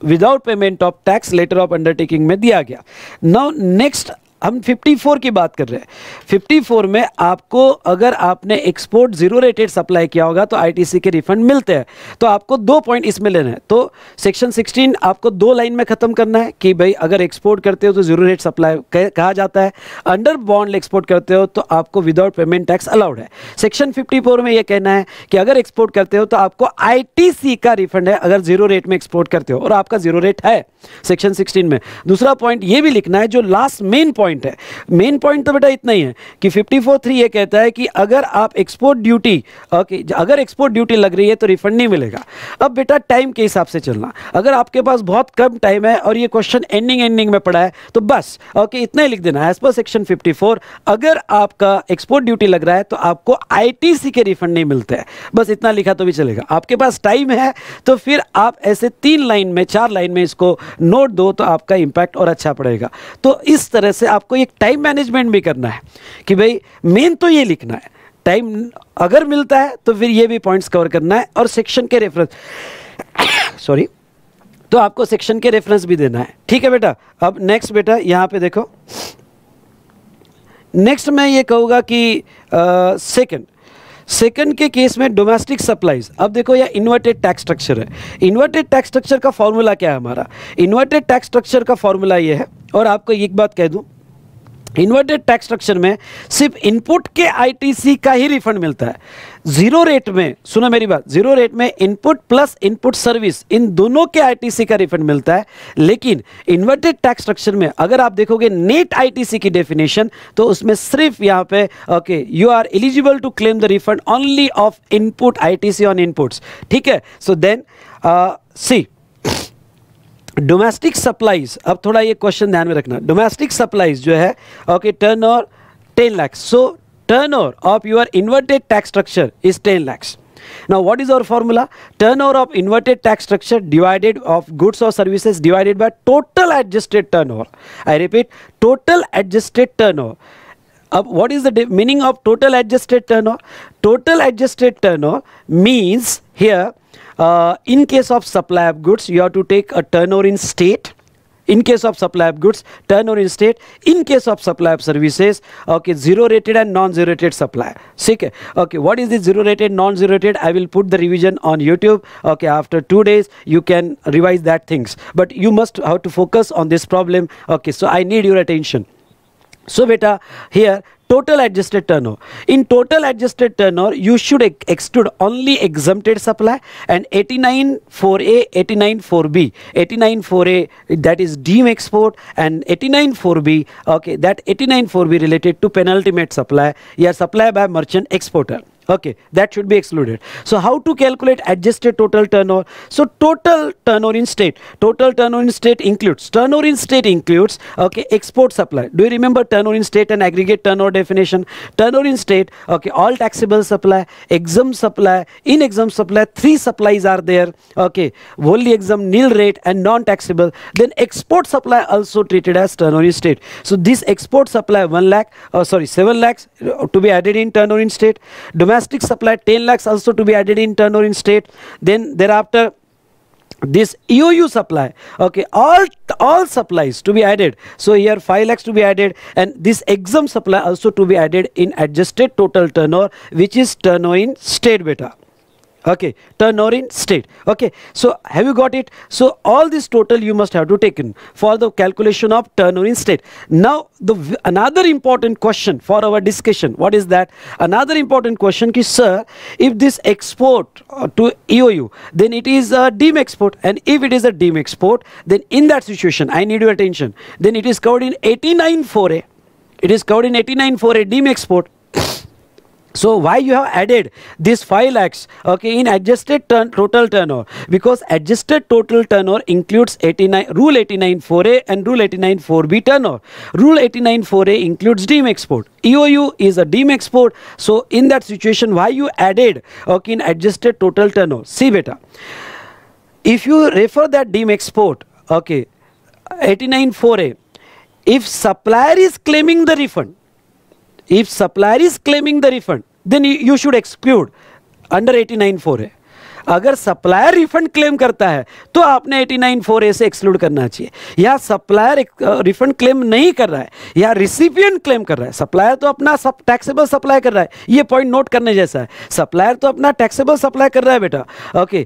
without payment of tax letter of undertaking में दिया गया नाउ नेक्स्ट हम 54 की बात कर रहे हैं 54 में आपको अगर आपने एक्सपोर्ट जीरो रेटेड सप्लाई किया होगा तो आईटीसी के रिफंड मिलते हैं तो आपको दो पॉइंट इसमें लेना है तो सेक्शन 16 आपको दो लाइन में ख़त्म करना है कि भाई अगर एक्सपोर्ट करते हो तो जीरो रेट सप्लाई कहा जाता है अंडर बॉन्ड एक्सपोर्ट करते हो तो आपको विदाउट पेमेंट टैक्स अलाउड है सेक्शन फिफ्टी में यह कहना है कि अगर एक्सपोर्ट करते हो तो आपको आई का रिफंड है अगर जीरो रेट में एक्सपोर्ट करते हो और आपका जीरो रेट है सेक्शन सिक्सटीन में दूसरा पॉइंट यह भी लिखना है जो लास्ट मेन पॉइंट पॉइंट है मेन पॉइंट तो बेटा इतना ही है कि फिफ्टी फोर थ्री ये कहता है कि अगर आप एक्सपोर्ट ड्यूटी ओके अगर एक्सपोर्ट ड्यूटी लग रही है तो रिफंड नहीं मिलेगा अब बेटा टाइम के हिसाब से चलना अगर आपके पास बहुत कम टाइम है और ये क्वेश्चन एंडिंग एंडिंग में पड़ा है तो बस ओके इतना ही लिख देना एज पर सेक्शन फिफ्टी अगर आपका एक्सपोर्ट ड्यूटी लग रहा है तो आपको आईटीसी के रिफंड नहीं मिलते हैं बस इतना लिखा तो भी चलेगा आपके पास टाइम है तो फिर आप ऐसे तीन लाइन में चार लाइन में इसको नोट दो तो आपका इंपैक्ट और अच्छा पड़ेगा तो इस तरह से आप आपको एक टाइम मैनेजमेंट भी करना है कि भाई मेन तो ये लिखना है टाइम अगर मिलता है तो फिर ये भी पॉइंट्स कवर करना है और सेक्शन के रेफरेंस सॉरी तो आपको सेक्शन के रेफरेंस भी देना है ठीक है बेटा अब नेक्स्ट बेटा यहाँ पे देखो नेक्स्ट मैं ये कहूँगा कि सेकंड सेकंड के केस में डोमेस्टिक सप्लाईज अब देखो यह इन्वर्टेड टैक्स स्ट्रक्चर है इन्वर्टेड टैक्स स्ट्रक्चर का फॉर्मूला क्या है हमारा इन्वर्टेड टैक्स स्ट्रक्चर का फॉर्मूला ये है और आपको एक बात कह दूँ इन्वर्टेड टैक्स स्ट्रक्चर में सिर्फ इनपुट के आईटीसी का ही रिफंड मिलता है जीरो रेट में सुनो मेरी बात जीरो रेट में इनपुट प्लस इनपुट सर्विस इन दोनों के आईटीसी का रिफंड मिलता है लेकिन इन्वर्टेड टैक्स स्ट्रक्चर में अगर आप देखोगे नेट आईटीसी की डेफिनेशन तो उसमें सिर्फ यहां पे okay you are eligible to claim the refund only of input I on inputs ठीक है so then C domestic supplies अब थोड़ा ये क्वेश्चन ध्यान में रखना डोमेस्टिक सप्लाईज जो है okay turnover ten lakhs so turnover of your inverted tax structure is ten lakhs now what is our formula turnover of inverted tax structure divided of goods or services divided by total adjusted turnover i repeat total adjusted turnover uh, what is the meaning of total adjusted turnover total adjusted turnover means here Uh, in case of supply of goods, you have to take a turnover in state. In case of supply of goods, turnover in state. In case of supply of services, okay, zero rated and non-zero rated supply. Okay, okay. What is the zero rated, non-zero rated? I will put the revision on YouTube. Okay, after two days, you can revise that things. But you must have to focus on this problem. Okay, so I need your attention. So beta here total adjusted turnover. In total adjusted turnover, you should ex exclude only exempted supply and 894A, 894B. 894A that is deem export and 894B, okay, that 894B related to penultimate supply, yeah, supply by merchant exporter okay that should be excluded so how to calculate adjusted total turnover so total turnover in state total turnover in state includes turnover in state includes okay export supply do you remember turnover in state and aggregate turnover definition turnover in state okay all taxable supply exempt supply in exempt supply three supplies are there okay wholly exempt nil rate and non taxable then export supply also treated as turnover in state so this export supply 1 lakh uh, sorry 7 lakhs uh, to be added in turnover in state domestic domestic supply 10 lakhs also to be added in turn or in state then thereafter this EOU supply okay all all supplies to be added so here 5 lakhs to be added and this exam supply also to be added in adjusted total turnover which is turnover in state beta okay in state okay so have you got it so all this total you must have to take in for the calculation of in state now the another important question for our discussion what is that another important question is sir if this export uh, to EOU then it is a deem export and if it is a deem export then in that situation I need your attention then it is covered in 89 it is covered in 89 a deem export So why you have added this 5 lakhs okay in adjusted turn, total turnover because adjusted total turnover includes 89 rule 89 4a and rule 89 4b turnover rule 89 4a includes deem export EOU is a deem export so in that situation why you added okay in adjusted total turnover see beta if you refer that deem export okay 89 4a if supplier is claiming the refund if supplier is claiming the refund then you should exclude under 894 है अगर सप्लायर रिफंड क्लेम करता है तो आपने एटी नाइन फोर ए से एक्सक्लूड करना चाहिए या सप्लायर रिफंड क्लेम नहीं कर रहा है या रिसिपियन क्लेम कर रहा है सप्लायर तो अपना सब टैक्सेबल सप्लाई कर रहा है ये पॉइंट नोट करने जैसा है सप्लायर तो अपना टैक्सेबल सप्लाई कर रहा है बेटा ओके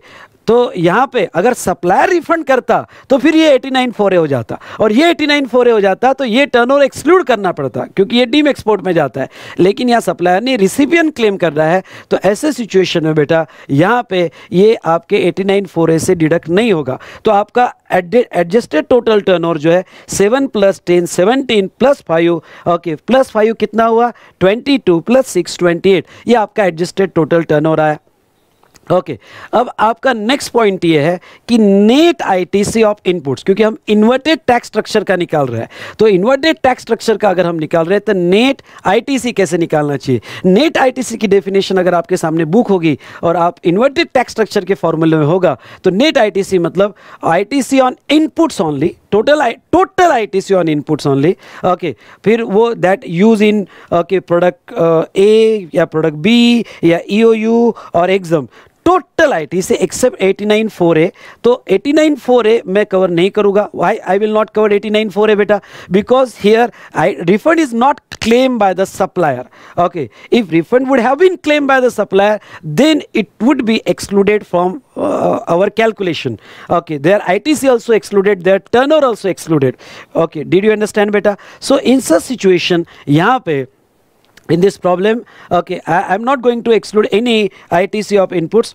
तो यहाँ पे अगर सप्लायर रिफंड करता तो फिर ये एटी नाइन फोरे हो जाता और ये एटी नाइन फोरे हो जाता तो ये टर्नओवर एक्सक्लूड करना पड़ता क्योंकि ये डीम एक्सपोर्ट में जाता है लेकिन यहाँ सप्लायर नहीं रिसिपियन क्लेम कर रहा है तो ऐसे सिचुएशन में बेटा यहाँ पे ये आपके एटी नाइन फोरे से डिडक्ट नहीं होगा तो आपका एडजस्टेड टोटल टर्न जो है seven plus ten seventeen plus five okay plus five कितना हुआ twenty two plus six twenty eight ये आपका एडजस्टेड टोटल टर्न आया ओके okay. अब आपका नेक्स्ट पॉइंट ये है कि नेट आईटीसी ऑफ इनपुट्स क्योंकि हम इन्वर्टेड टैक्स स्ट्रक्चर का निकाल रहे हैं तो इन्वर्टेड टैक्स स्ट्रक्चर का अगर हम निकाल रहे हैं तो नेट आईटीसी कैसे निकालना चाहिए नेट आईटीसी की डेफिनेशन अगर आपके सामने बुक होगी और आप इन्वर्टेड टैक्स स्ट्रक्चर के फॉर्मूले में होगा तो नेट आई मतलब I on inputs only total I total C on inputs only okay फिर वो that use in okay product A या प्रोडक्ट बी या यू e और एग्जम टोटल आई टी से except eighty nine four A तो एटी नाइन फोर ए मैं कवर नहीं करूंगा why I will not cover eighty nine four A बेटा because here I refund is not claim by the supplier okay if refund would have been claim by the supplier then it would be excluded from our calculation okay they are I T C also excluded they are turn also excluded okay did you understand बेटा सो इन सच सिचुएशन यहाँ पे in this problem okay I, am not going to exclude any ITC of inputs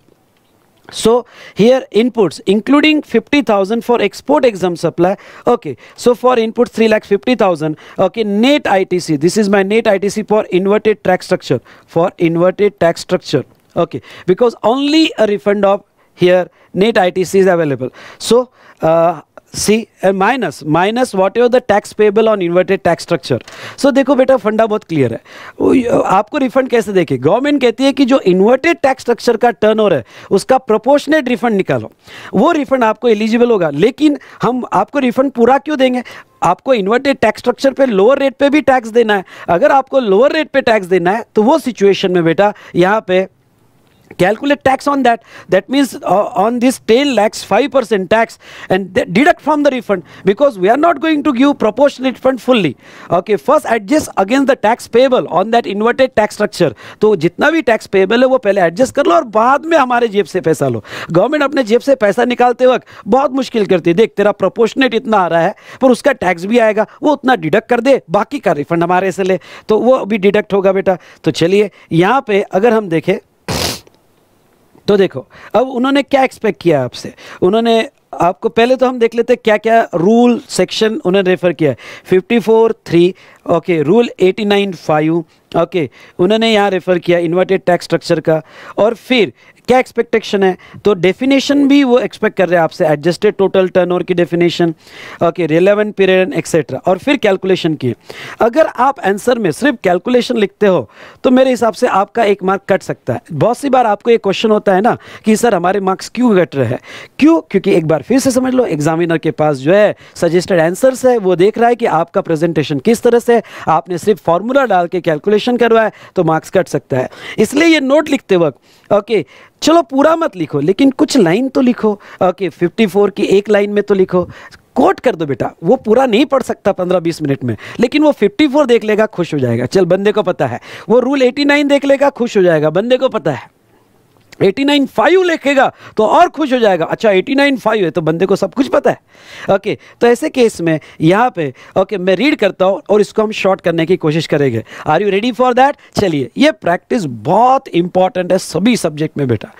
so here inputs including 50,000 for export exempt supply okay so for inputs 3 lakh 50,000 okay net ITC this is my net ITC for inverted tax structure for inverted tax structure okay because only a refund of here net ITC is available so uh, C minus minus what is the tax payable on inverted tax structure so देखो बेटा फंडा बहुत क्लियर है आपको रिफंड कैसे देखे गवर्नमेंट कहती है कि जो इन्वर्टेड टैक्स स्ट्रक्चर का टर्न है उसका प्रोपोर्शनेट रिफंड निकालो वो रिफंड आपको एलिजिबल होगा लेकिन हम आपको रिफंड पूरा क्यों देंगे आपको इन्वर्टेड टैक्स स्ट्रक्चर पे लोअर रेट पे भी टैक्स देना है अगर आपको लोअर रेट पे टैक्स देना है तो वो सिचुएशन में बेटा यहाँ पे calculate tax on that that means uh, on this 10 lakhs 5% tax and deduct from the refund because we are not going to give proportionate refund fully okay first adjust against the tax payable on that inverted tax structure to jitna bhi tax payable hai wo pehle adjust kar lo aur baad mein hamare jeb se paisa lo government apne jeb se paisa nikalte waqt bahut mushkil karti hai dekh tera proportionate itna aa raha hai par uska tax bhi aayega wo utna deduct kar de baki ka refund hamare se le to wo bhi deduct hoga beta to chaliye yahan pe agar hum dekhe तो देखो अब उन्होंने क्या एक्सपेक्ट किया आपसे उन्होंने आपको पहले तो हम देख लेते क्या क्या रूल सेक्शन उन्होंने रेफर किया है fifty four three okay rule eighty nine five okay उन्होंने यहाँ रेफर किया इन्वर्टेड टैक्स स्ट्रक्चर का और फिर क्या एक्सपेक्टेशन है तो डेफिनेशन भी वो एक्सपेक्ट कर रहे हैं आपसे एडजस्टेड टोटल टर्नओवर की definition okay relevant period etcetera और फिर कैलकुलेशन की अगर आप आंसर में सिर्फ कैलकुलेशन लिखते हो तो मेरे हिसाब से आपका एक मार्क कट सकता है बहुत सी बार आपको ये क्वेश्चन होता है ना कि सर हमारे मार्क्स क्यों घट रहे हैं क्यों क्योंकि एक बार फिर से समझ लो एग्जामिनर के पास जो है सजेस्टेड आंसर्स है वो देख रहा है कि आपका प्रेजेंटेशन किस तरह से आपने सिर्फ फॉर्मूला डाल के कैलकुलेशन करवाया तो मार्क्स कट सकता है इसलिए ये नोट लिखते वक्त ओके चलो पूरा मत लिखो लेकिन कुछ लाइन तो लिखो ओके फिफ्टी फोर की एक लाइन में तो लिखो कोट कर दो बेटा वो पूरा नहीं पढ़ सकता पंद्रह बीस मिनट में लेकिन वो फिफ्टी फोर देख लेगा खुश हो जाएगा चल बंदे को पता है वो रूल एटी नाइन देख लेगा खुश हो जाएगा बंदे को पता है एटी नाइन फाइव लिखेगा तो और खुश हो जाएगा अच्छा एटी नाइन फाइव है तो बंदे को सब कुछ पता है ओके तो ऐसे केस में यहाँ पे ओके मैं रीड करता हूँ और इसको हम शॉर्ट करने की कोशिश करेंगे are you ready for that चलिए ये प्रैक्टिस बहुत इंपॉर्टेंट है सभी सब्जेक्ट में बेटा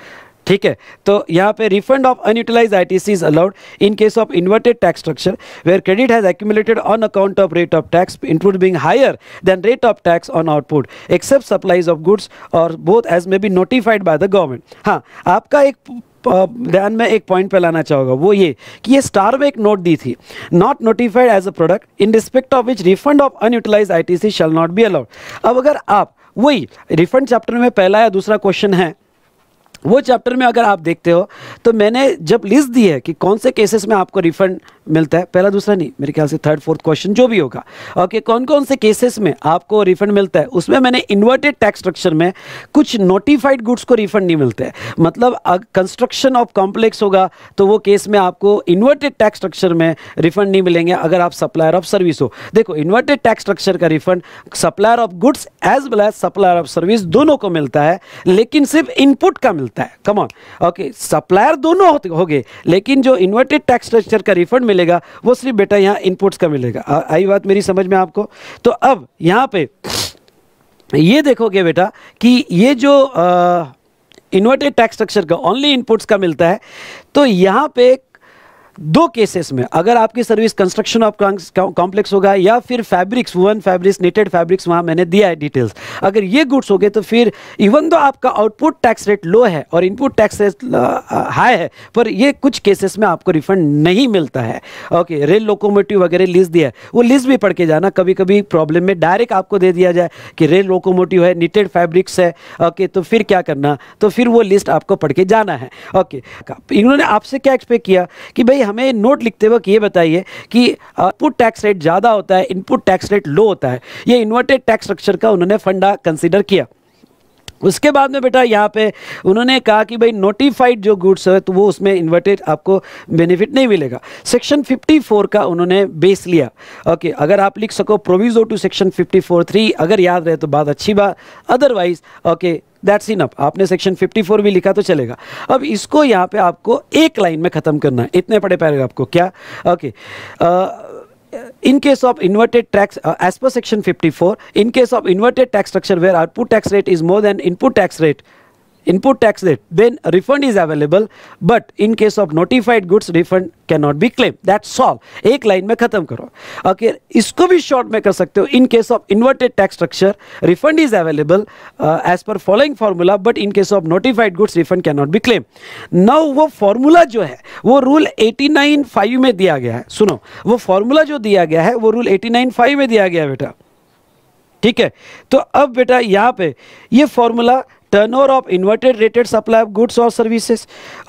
ठीक है तो यहाँ पे refund of unutilize I T C is allowed in case of inverted tax structure where credit has accumulated on account of rate of tax include being higher than rate of tax on output except supplies of goods और both as may be notified by the government हाँ आपका एक ध्यान में एक पॉइंट पे लाना चाहूँगा वो ये कि ये स्टार में एक नोट दी थी not notified as a product in respect of which refund of unutilize I T C shall not be allowed अब अगर आप वही रिफंड चैप्टर में पहला या दूसरा क्वेश्चन है वो चैप्टर में अगर आप देखते हो तो मैंने जब लिस्ट दी है कि कौन से केसेस में आपको रिफंड मिलता है पहला दूसरा नहीं मेरे ख्याल से थर्ड फोर्थ क्वेश्चन जो भी होगा ओके कौन कौन से केसेस में आपको रिफंड मिलता है उसमें मैंने इन्वर्टेड टैक्स स्ट्रक्चर में कुछ नोटिफाइड गुड्स को रिफंड नहीं मिलते मतलब कंस्ट्रक्शन ऑफ कॉम्प्लेक्स होगा तो वो केस में आपको इन्वर्टेड टैक्स स्ट्रक्चर में रिफंड नहीं मिलेंगे अगर आप सप्लायर ऑफ सर्विस हो देखो इन्वर्टेड टैक्स स्ट्रक्चर का refund supplier of goods as well as supplier of service दोनों को मिलता है लेकिन सिर्फ इनपुट का मिलता है कमॉन ओके सप्लायर दोनों हो गए लेकिन जो इन्वर्टेड टैक्स स्ट्रक्चर का रिफंड मिलेगा वो सिर्फ बेटा यहाँ इनपुट्स का मिलेगा आई बात मेरी समझ में आपको तो अब यहाँ पे ये देखोगे बेटा कि ये जो इन्वर्टेड टैक्स स्ट्रक्चर का ओनली इनपुट्स का मिलता है तो यहाँ पे दो केसेस में अगर आपकी सर्विस कंस्ट्रक्शन ऑफ कॉम्प्लेक्स होगा या फिर fabrics one fabrics knitted fabrics वहां मैंने दिया है डिटेल्स अगर ये गुड्स हो गए तो फिर इवन दो आपका आउटपुट टैक्स रेट लो है और इनपुट टैक्स रेट हाई है पर ये कुछ केसेस में आपको रिफंड नहीं मिलता है ओके रेल लोकोमोटिव वगैरह लिस्ट दिया है वो लिस्ट भी पढ़ के जाना कभी कभी प्रॉब्लम में डायरेक्ट आपको दे दिया जाए कि रेल लोकोमोटिव है नीटेड फैब्रिक्स है ओके तो फिर क्या करना तो फिर वो लिस्ट आपको पढ़ के जाना है ओके इन्होंने आपसे क्या एक्सपेक्ट किया कि भाई हमें नोट लिखते वक्त ये बताइए कि आउटपुट टैक्स रेट ज़्यादा होता है इनपुट टैक्स रेट लो होता है ये इन्वर्टेड टैक्स स्ट्रक्चर का उन्होंने फंडा कंसिडर किया उसके बाद में बेटा यहाँ पे उन्होंने कहा कि भाई नोटिफाइड जो गुड्स है तो वो उसमें इन्वर्टेड आपको बेनिफिट नहीं मिलेगा सेक्शन 54 का उन्होंने बेस लिया ओके अगर आप लिख सको प्रोविजो टू सेक्शन 54 थ्री अगर याद रहे तो बात अच्छी बात अदरवाइज ओके दैट्स इन आपने सेक्शन 54 भी लिखा तो चलेगा अब इसको यहाँ पे आपको एक लाइन में ख़त्म करना है इतने पड़े पैराग्राफ को क्या okay okay, uh, In case of inverted tax, uh, as per section 54, in case of inverted tax structure where output tax rate is more than input tax rate, input tax rate, then refund is available. But in case of notified goods, refund cannot be claimed. That's all. एक लाइन में खत्म करो ओके okay, इसको भी शॉर्ट में कर सकते हो in case of inverted tax structure refund is available as per following formula but in case of notified goods refund can not be claim now वो फॉर्मूला जो है वो रूल 89.5 में दिया गया है सुनो वो फॉर्मूला जो दिया गया है वो रूल 89.5 में दिया गया बेटा ठीक है तो अब बेटा यहाँ पे ये formula turnover of inverted rated supply of goods or services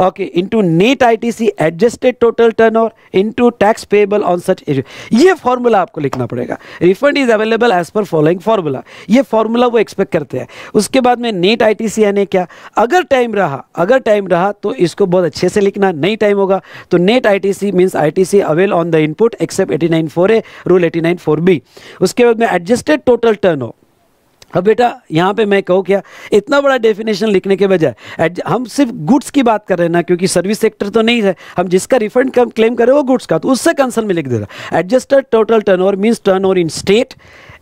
okay into neat ITC adjusted total turnover into tax payable on such issue ये फॉर्मूला आपको लिखना पड़ेगा refund is available as per following formula ये फॉर्मूला वो एक्सपेक्ट करते हैं उसके बाद में नेट आई आईटीसी यानी क्या अगर टाइम रहा अगर टाइम रहा तो इसको बहुत अच्छे से लिखना नहीं टाइम होगा तो net I T C means I T C avail on the input except eighty nine four A rule eighty nine four B उसके बाद में एडजस्टेड टोटल टर्नओवर अब बेटा यहाँ पे मैं कहूँ क्या इतना बड़ा डेफिनेशन लिखने के बजाय हम सिर्फ गुड्स की बात कर रहे हैं ना क्योंकि सर्विस सेक्टर तो नहीं है हम जिसका रिफंड क्लेम कर रहे वो गुड्स का तो उससे कंसर्न में लिख दे रहा adjusted total turnover means turnover in state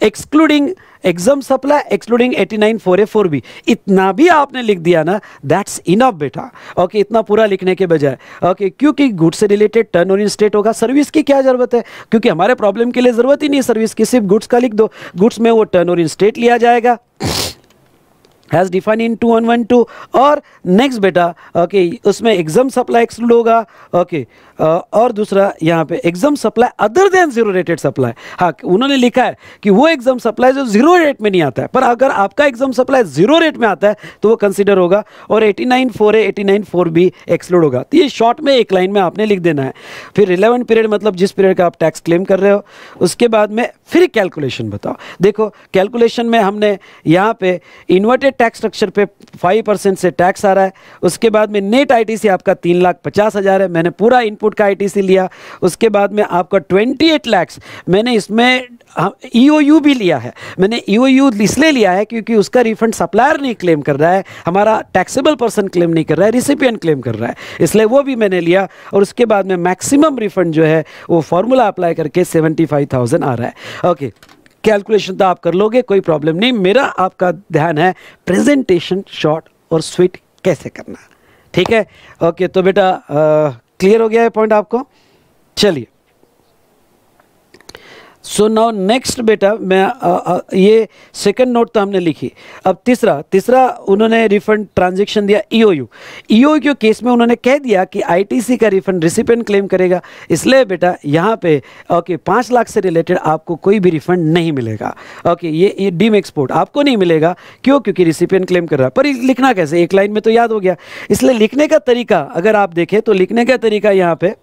excluding exempt supply excluding 89 4A 4B इतना भी आपने लिख दिया ना दैट्स इनफ बेटा ओके इतना पूरा लिखने के बजाय ओके क्योंकि गुड्स से रिलेटेड टर्न इन स्टेट होगा सर्विस की क्या जरूरत है क्योंकि हमारे प्रॉब्लम के लिए जरूरत ही नहीं है सर्विस की सिर्फ गुड्स का लिख दो गुड्स में वो टर्न इन स्टेट लिया जाएगा has define in two one one two और नेक्स्ट बेटा ओके okay, उसमें एग्जाम सप्लाई एक्सक्लूड होगा ओके और दूसरा यहाँ पे exempt supply other than zero rated supply हाँ उन्होंने लिखा है कि वो एग्जाम सप्लाई जो जीरो रेट में नहीं आता है पर अगर आपका एग्जाम सप्लाई जीरो रेट में आता है तो वो कंसिडर होगा और eighty nine four A eighty nine four B exclude होगा तो ये शॉर्ट में एक लाइन में आपने लिख देना है फिर रिलेवेंट पीरियड मतलब जिस पीरियड का आप टैक्स क्लेम कर रहे हो उसके बाद में फिर कैलकुलेशन बताओ देखो कैलकुलेशन में हमने यहाँ पे इन्वर्टेड टैक्स स्ट्रक्चर पे 5 परसेंट से टैक्स आ रहा है उसके बाद में नेट आईटीसी आपका तीन लाख पचास हज़ार है मैंने पूरा इनपुट का आईटीसी लिया उसके बाद में आपका 28 एट लैक्स मैंने इसमें ईओयू हाँ, e भी लिया है मैंने ईओयू e इसलिए लिया है क्योंकि उसका रिफंड सप्लायर नहीं क्लेम कर रहा है हमारा टैक्सेबल पर्सन क्लेम नहीं कर रहा है रिसिपियन क्लेम कर रहा है इसलिए वो भी मैंने लिया और उसके बाद में मैक्सिमम रिफंड जो है वो फॉर्मूला अप्लाई करके सेवेंटी आ रहा है ओके okay. कैलकुलेशन तो आप कर लोगे कोई प्रॉब्लम नहीं मेरा आपका ध्यान है प्रेजेंटेशन शॉर्ट और स्वीट कैसे करना ठीक है ओके तो बेटा क्लियर हो गया है पॉइंट आपको चलिए सो नाउ नेक्स्ट बेटा मैं आ, आ, ये सेकंड नोट तो हमने लिखी अब तीसरा तीसरा उन्होंने रिफंड ट्रांजेक्शन दिया ई ओ यू केस में उन्होंने कह दिया कि आईटीसी का रिफंड रिसिपेंट क्लेम करेगा इसलिए बेटा यहाँ पे ओके पाँच लाख से रिलेटेड आपको कोई भी रिफंड नहीं मिलेगा ओके ये, ये डीम एक्सपोर्ट e आपको नहीं मिलेगा क्यों क्योंकि रिसिपेंट क्लेम कर रहा है पर लिखना कैसे एक लाइन में तो याद हो गया इसलिए लिखने का तरीका अगर आप देखें तो लिखने का तरीका यहाँ पर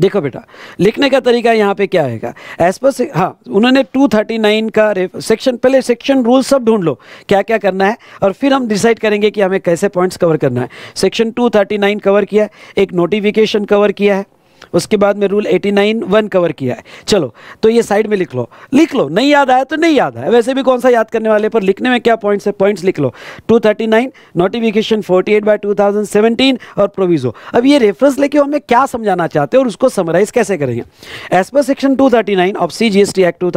देखो बेटा लिखने का तरीका यहाँ पे क्या आएगा एज पर हाँ उन्होंने 239 का सेक्शन पहले सेक्शन रूल सब ढूंढ लो क्या क्या करना है और फिर हम डिसाइड करेंगे कि हमें कैसे पॉइंट्स कवर करना है सेक्शन 239 कवर किया है एक नोटिफिकेशन कवर किया है उसके बाद में रूल 89 वन कवर किया है चलो तो ये साइड में लिख लो लिख लो नहीं याद आया तो नहीं याद आया वैसे भी कौन सा याद करने वाले पर लिखने में क्या पॉइंट्स है पॉइंट्स लिख लो 239 नोटिफिकेशन 48 एट बाई टू और प्रोविजो अब ये रेफरेंस लेके हमें क्या समझाना चाहते हैं और उसको समराइज कैसे करेंगे as per section two thirty nine of C G act to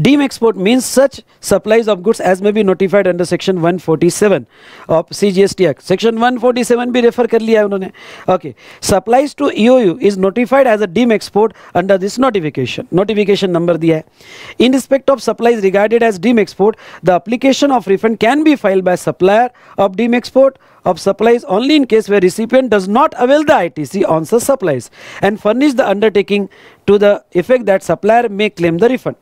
Deem export means such supplies of goods as may be notified under section 147 of CGST Act. Section 147 भी रेफर कर लिया है उन्होंने okay supplies to EOU is notified as a deem export under this notification notification number दिया है in respect of supplies regarded as deem export the application of refund can be filed by supplier of deem export of supplies only in case where recipient does not avail the ITC on such supplies and furnish the undertaking to the effect that supplier may claim the refund.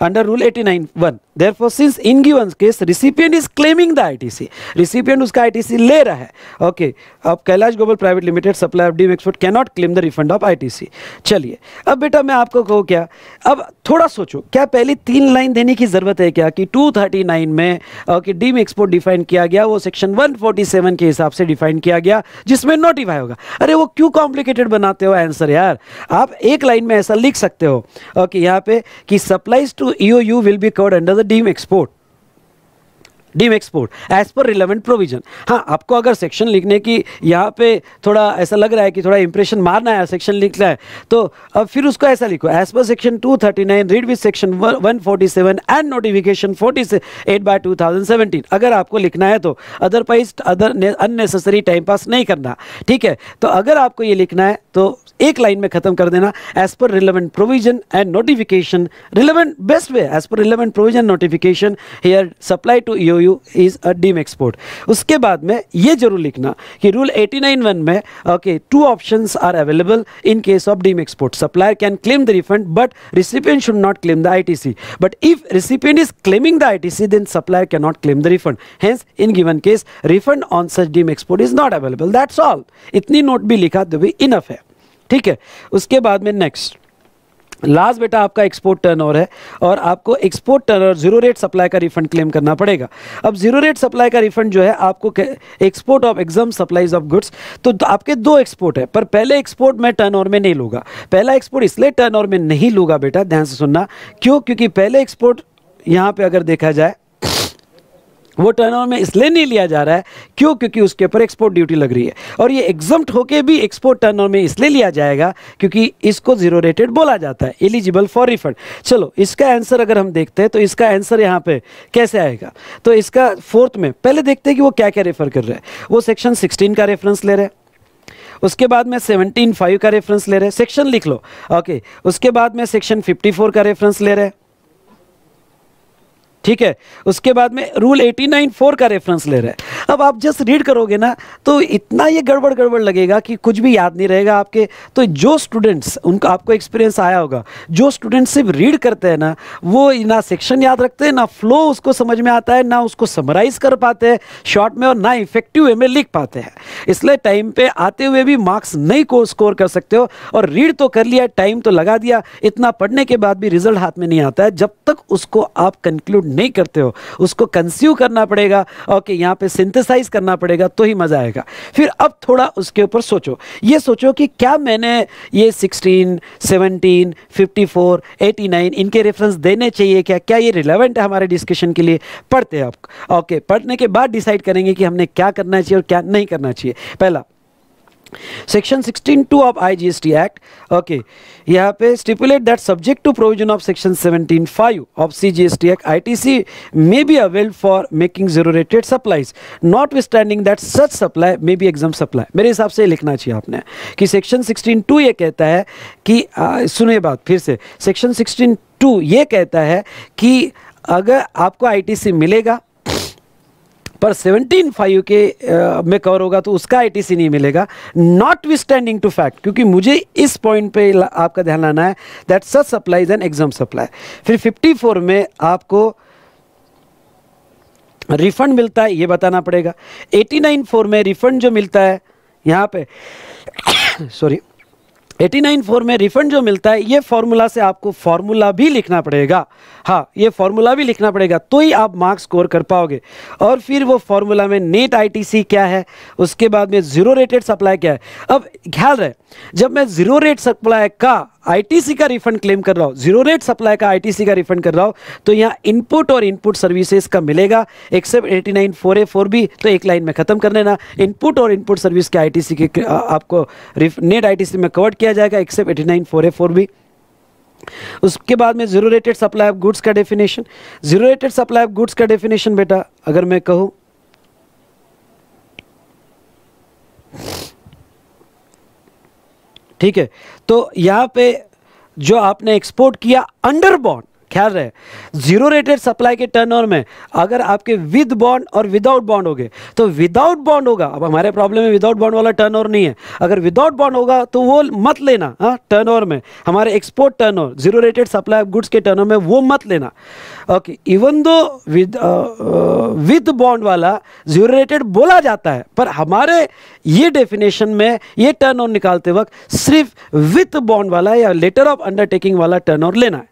under rule 89 1 therefore since in given case recipient is claiming the ITC recipient उसका आईटीसी ले रहा है ओके okay, अब Kailash global private limited supply of deem export can not claim the refund of ITC चलिए अब बेटा मैं आपको कहूँ क्या अब थोड़ा सोचो क्या पहली तीन लाइन देने की ज़रूरत है क्या कि 239 में ओके डीम एक्सपोर्ट डिफाइन किया गया वो सेक्शन 147 के हिसाब से डिफाइन किया गया जिसमें नोटिफाई होगा अरे वो क्यों कॉम्प्लिकेटेड बनाते हो आंसर यार आप एक लाइन में ऐसा लिख सकते हो ओके okay, यहाँ पे कि supplies to E will be covered under the team export. Deem export as per relevant provision हाँ आपको अगर सेक्शन लिखने की यहाँ पे थोड़ा ऐसा लग रहा है कि थोड़ा इंप्रेशन मारना है सेक्शन लिख रहा है तो अब फिर उसको ऐसा लिखो as per section 239 read with section 147 and notification forty eight by seventeen अगर आपको लिखना है तो otherwise other unnecessary time pass नहीं करना ठीक है तो अगर आपको ये लिखना है तो एक लाइन में खत्म कर देना as per relevant provision and notification relevant best way as per relevant provision notification here supply to you you is a deem export उसके बाद में ये जरूर लिखना कि रूल 891 में okay two options are available in case of deem export supplier can claim the refund but recipient should not claim the I T C but if recipient is claiming the C then supplier can not claim the refund hence in given case refund on such deem export is not available that's all इतनी नोट भी लिखा दो तो भी इनफ है ठीक है उसके बाद में नेक्स्ट लास्ट बेटा आपका एक्सपोर्ट टर्नओवर है और आपको export turnover zero rate supply का रिफंड क्लेम करना पड़ेगा अब जीरो रेट सप्लाई का रिफंड जो है आपको export of exempt supplies of goods तो आपके दो एक्सपोर्ट है पर पहले एक्सपोर्ट मैं टर्नओवर में नहीं लूँगा पहला एक्सपोर्ट इसलिए टर्न में नहीं लूँगा बेटा ध्यान से सुनना क्यों क्योंकि पहले एक्सपोर्ट यहाँ पे अगर देखा जाए वो टर्नओवर में इसलिए नहीं लिया जा रहा है क्यों क्योंकि उसके ऊपर एक्सपोर्ट ड्यूटी लग रही है और ये एग्जाम होके भी एक्सपोर्ट टर्नओवर में इसलिए लिया जाएगा क्योंकि इसको जीरो रेटेड बोला जाता है एलिजिबल फॉर रिफंड चलो इसका आंसर अगर हम देखते हैं तो इसका आंसर यहाँ पे कैसे आएगा तो इसका फोर्थ में पहले देखते हैं कि वो क्या क्या रेफर कर रहे हैं वो सेक्शन सिक्सटीन का रेफरेंस ले रहे हैं उसके बाद में सेवनटीन फाइव का रेफरेंस ले रहे हैं सेक्शन लिख लो ओके उसके बाद में सेक्शन फिफ्टी फोर का रेफरेंस ले रहे हैं ठीक है उसके बाद में रूल एटी नाइन फोर का रेफरेंस ले रहे हैं अब आप जस्ट रीड करोगे ना तो इतना ये गड़बड़ गड़बड़ लगेगा कि कुछ भी याद नहीं रहेगा आपके तो जो स्टूडेंट्स उनका आपको एक्सपीरियंस आया होगा जो स्टूडेंट्स सिर्फ रीड करते हैं ना वो ना सेक्शन याद रखते हैं ना फ्लो उसको समझ में आता है ना उसको समराइज कर पाते हैं शॉर्ट में और ना इफेक्टिव वे में लिख पाते हैं इसलिए टाइम पर आते हुए भी मार्क्स नहीं को स्कोर कर सकते हो और रीड तो कर लिया टाइम तो लगा दिया इतना पढ़ने के बाद भी रिजल्ट हाथ में नहीं आता है जब तक उसको आप कंक्लूड नहीं करते हो उसको कंस्यू करना पड़ेगा ओके यहाँ पे सिंथेसाइज करना पड़ेगा तो ही मज़ा आएगा फिर अब थोड़ा उसके ऊपर सोचो ये सोचो कि क्या मैंने ये 16, 17, 54, 89 इनके रेफरेंस देने चाहिए क्या क्या ये रिलेवेंट है हमारे डिस्कशन के लिए पढ़ते हैं आप ओके पढ़ने के बाद डिसाइड करेंगे कि हमने क्या करना चाहिए और क्या नहीं करना चाहिए पहला section two of IGST act okay यहाँ पे stipulate that subject to provision of section five of CGST act ITC may be avail for making zero rated supplies notwithstanding that such supply may be exempt supply मेरे हिसाब से लिखना चाहिए आपने कि सेक्शन टू ये कहता है कि सुनिए बात फिर से सेक्शन टू ये कहता है कि अगर आपको आई मिलेगा पर सेवनटीन फाइव के आ, में कवर होगा तो उसका आईटीसी नहीं मिलेगा नॉट विस्टैंडिंग टू फैक्ट क्योंकि मुझे इस पॉइंट पे आपका ध्यान लाना है that such supply is an exempt supply फिर 54 में आपको रिफंड मिलता है ये बताना पड़ेगा एटी नाइन फोर में रिफंड जो मिलता है यहाँ पे सॉरी एटी नाइन फोर में रिफंड जो मिलता है ये फॉर्मूला से आपको फॉर्मूला भी लिखना पड़ेगा हाँ ये फॉर्मूला भी लिखना पड़ेगा तो ही आप मार्क्स स्कोर कर पाओगे और फिर वो फॉर्मूला में नेट आईटीसी क्या है उसके बाद में ज़ीरो रेटेड सप्लाई क्या है अब ख्याल रहे जब मैं ज़ीरो रेट सप्लाई का आईटीसी का रिफंड क्लेम कर रहा हो जीरो रेट सप्लाई का आईटीसी का रिफंड कर रहा हो तो यहाँ इनपुट और इनपुट सर्विसेज का मिलेगा except eighty nine four A four B तो एक लाइन में ख़त्म कर लेना इनपुट और इनपुट सर्विस के आईटीसी के आपको नेट आईटीसी में कवर किया जाएगा except eighty nine four A four B उसके बाद में zero rated supply of goods का definition zero rated supply of goods का डेफिनेशन बेटा अगर मैं कहूँ ठीक है तो यहाँ पे जो आपने एक्सपोर्ट किया अंडर बॉन्ड ख्याल रहे जीरो रेटेड सप्लाई के टर्न ओवर में अगर आपके विद बॉन्ड और विदाउट बॉन्ड हो गए तो विदाउट बॉन्ड होगा अब हमारे प्रॉब्लम में विदाउट बॉन्ड वाला टर्न ओवर नहीं है अगर विदाउट बॉन्ड होगा तो वो मत लेना टर्न हाँ, ओवर में हमारे export turn over zero rated supply of goods के टर्न में वो मत लेना okay even though with with bond वाला जीरो रेटेड बोला जाता है पर हमारे ये डेफिनेशन में ये टर्न ओवर निकालते वक्त सिर्फ विथ बॉन्ड वाला या लेटर ऑफ अंडरटेकिंग वाला टर्न ओवर लेना है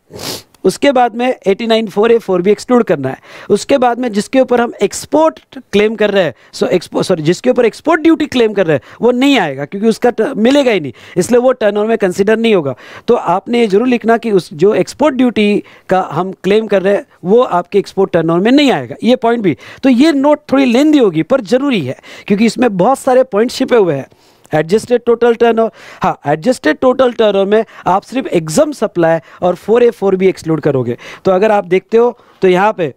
उसके बाद में eighty nine four A four भी एक्सक्लूड करना है उसके बाद में जिसके ऊपर हम एक्सपोर्ट क्लेम कर रहे हैं सो एक्सपोर्ट सॉरी जिसके ऊपर एक्सपोर्ट ड्यूटी क्लेम कर रहे हैं वो नहीं आएगा क्योंकि उसका मिलेगा ही नहीं इसलिए वो टर्न में कंसिडर नहीं होगा तो आपने ये जरूर लिखना कि उस जो एक्सपोर्ट ड्यूटी का हम क्लेम कर रहे हैं वो आपके एक्सपोर्ट टर्न में नहीं आएगा ये पॉइंट भी तो ये नोट थोड़ी लेंदी होगी पर ज़रूरी है क्योंकि इसमें बहुत सारे पॉइंट छिपे हुए हैं एडजस्टेड टोटल टर्नओवर हाँ एडजस्टेड टोटल टर्नओवर में आप सिर्फ एग्जाम सप्लाई और फोर ए फोर भी एक्सक्लूड करोगे तो अगर आप देखते हो तो यहाँ पे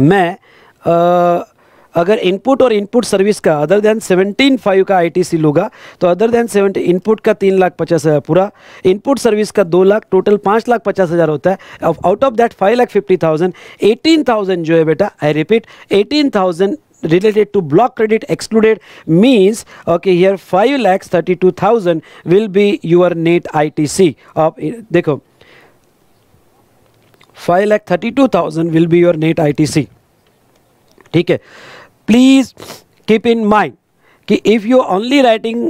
मैं आ, अगर इनपुट और इनपुट सर्विस का अदर देन सेवनटीन फाइव का आईटीसी लूँगा तो अदर देन सेवनटी इनपुट का तीन लाख पचास हज़ार पूरा इनपुट सर्विस का दो लाख टोटल पाँच लाख पचास हज़ार होता है out of that five lakh fifty thousand eighteen thousand जो है बेटा I repeat eighteen thousand related to block credit excluded means okay here 5 lakhs 32000 will be your net itc of dekho 5 lakh 32000 will be your net itc theek hai please keep in mind ki if you only writing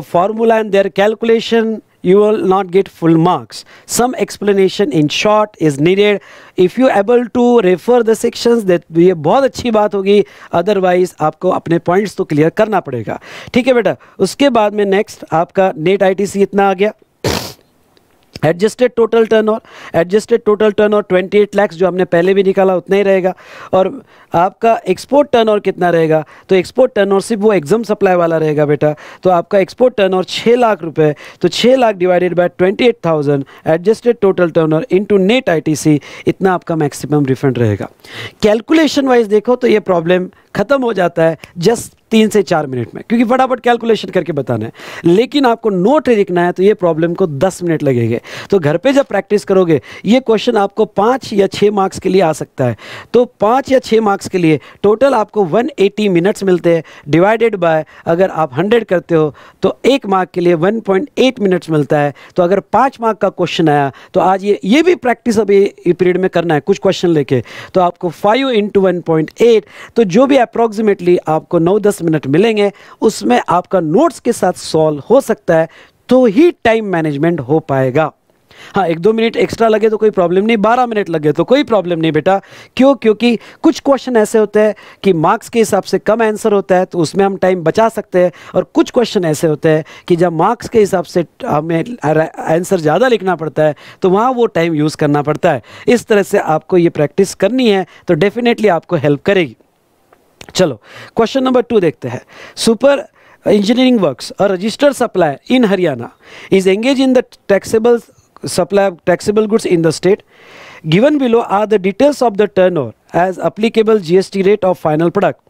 a formula and their calculation you will not get full marks. Some explanation in short is needed. If you able to refer the sections, that ये bahut achhi baat hogi otherwise aapko apne points to clear karna padega theek hai beta uske baad mein next aapka net itc itna aa gaya adjusted total turn और एडजस्टेड टोटल टर्न और ट्वेंटी एट लैक्स जो हमने पहले भी निकाला उतना ही रहेगा और आपका एक्सपोर्ट टर्न और कितना रहेगा तो एक्सपोर्ट टर्न और सिर्फ वो एग्जाम सप्लाई वाला रहेगा बेटा तो आपका एक्सपोर्ट टर्न और छः लाख रुपये तो छः lakh divided by twenty eight thousand adjusted total turn into net I T C इतना आपका मैक्सिमम रिफंड रहेगा कैलकुलेशन वाइज देखो तो ये प्रॉब्लम ख़त्म हो जाता है जस्ट तीन से चार मिनट में क्योंकि फटाफट कैलकुलेशन करके बताना है लेकिन आपको नोट लिखना है तो ये प्रॉब्लम को दस मिनट लगेंगे तो घर पे जब प्रैक्टिस करोगे ये क्वेश्चन आपको पाँच या छः मार्क्स के लिए आ सकता है तो पाँच या छः मार्क्स के लिए टोटल आपको 180 मिनट्स मिलते हैं डिवाइडेड बाय अगर आप हंड्रेड करते हो तो एक मार्क के लिए वन मिनट्स मिलता है तो अगर पाँच मार्क का क्वेश्चन आया तो आज ये ये भी प्रैक्टिस अभी पीरियड में करना है कुछ क्वेश्चन लेके तो आपको फाइव इंटू तो जो भी अप्रोक्सीमेटली आपको नौ दस मिनट मिलेंगे उसमें आपका नोट्स के साथ सॉल्व हो सकता है तो ही टाइम मैनेजमेंट हो पाएगा हाँ एक दो मिनट एक्स्ट्रा लगे तो कोई प्रॉब्लम नहीं बारह मिनट लगे तो कोई प्रॉब्लम नहीं बेटा क्यों क्योंकि कुछ क्वेश्चन ऐसे होते हैं कि मार्क्स के हिसाब से कम आंसर होता है तो उसमें हम टाइम बचा सकते हैं और कुछ क्वेश्चन ऐसे होते हैं कि जब मार्क्स के हिसाब से हमें आंसर ज़्यादा लिखना पड़ता है तो वहाँ वो टाइम यूज़ करना पड़ता है इस तरह से आपको ये प्रैक्टिस करनी है तो डेफिनेटली आपको हेल्प करेगी चलो क्वेश्चन नंबर टू देखते हैं सुपर इंजीनियरिंग वर्क्स और register supplier in Haryana is engage in the taxable supply taxable goods in the state given below are the details of the turn over as applicable GST rate of final product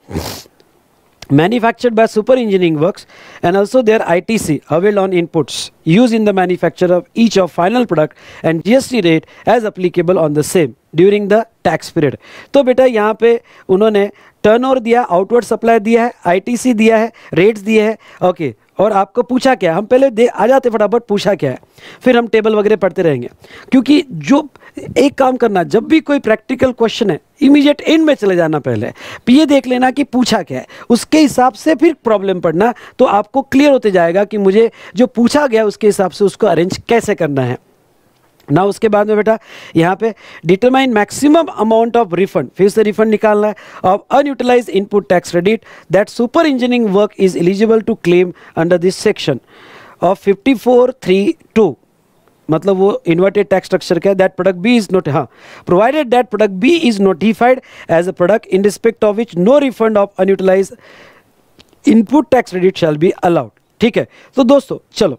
manufactured by super engineering works and also their I T C avail on inputs use in the manufacture of each of final product and G S T rate as applicable on the same during the tax period तो बेटा यहाँ पे उन्होंने टर्नओवर दिया आउटवर्ड सप्लाई दिया है आईटीसी दिया है रेट्स दिए हैं ओके और आपको पूछा क्या हम पहले दे आ जाते फटाफट पूछा क्या है फिर हम टेबल वगैरह पढ़ते रहेंगे क्योंकि जो एक काम करना जब भी कोई प्रैक्टिकल क्वेश्चन है इमीडिएट एंड में चले जाना पहले तो ये देख लेना कि पूछा क्या है उसके हिसाब से फिर प्रॉब्लम पढ़ना तो आपको क्लियर होते जाएगा कि मुझे जो पूछा गया उसके हिसाब से उसको अरेंज कैसे करना है ना उसके बाद में बेटा यहाँ पे determine maximum amount of refund फिर से रिफंड निकालना है of unutilize input tax credit that super engineering work is eligible to claim under this section of fifty four three two मतलब वो इन्वर्टेड टैक्स स्ट्रक्चर का that product B is not हाँ provided that product B is notified as a product in respect of which no refund of unutilize input tax credit shall be allowed ठीक है तो दोस्तों चलो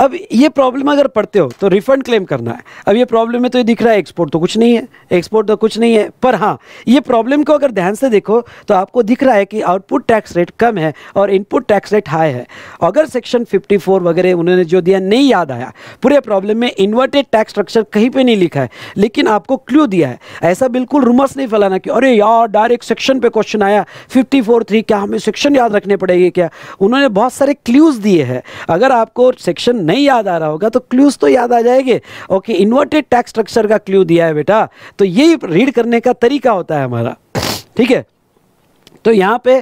अब ये प्रॉब्लम अगर पढ़ते हो तो रिफंड क्लेम करना है अब ये प्रॉब्लम में तो ये दिख रहा है एक्सपोर्ट तो कुछ नहीं है एक्सपोर्ट तो कुछ नहीं है पर हाँ ये प्रॉब्लम को अगर ध्यान से देखो तो आपको दिख रहा है कि आउटपुट टैक्स रेट कम है और इनपुट टैक्स रेट हाई है अगर सेक्शन 54 वगैरह उन्होंने जो दिया नहीं याद आया पूरे प्रॉब्लम में इन्वर्टेड टैक्स स्ट्रक्चर कहीं पर नहीं लिखा है लेकिन आपको क्ल्यू दिया है ऐसा बिल्कुल रूमर्स नहीं फैलाना कि अरे यार डायरेक्ट सेक्शन पर क्वेश्चन आया फिफ्टी थ्री क्या हमें सेक्शन याद रखने पड़ेगी क्या उन्होंने बहुत सारे क्ल्यूज़ दिए हैं अगर आपको सेक्शन नहीं याद आ रहा होगा तो क्लूज तो याद आ जाएंगे ओके इन्वर्टेड टैक्स स्ट्रक्चर का क्ल्यू दिया है बेटा तो यही रीड करने का तरीका होता है हमारा ठीक है तो यहाँ पे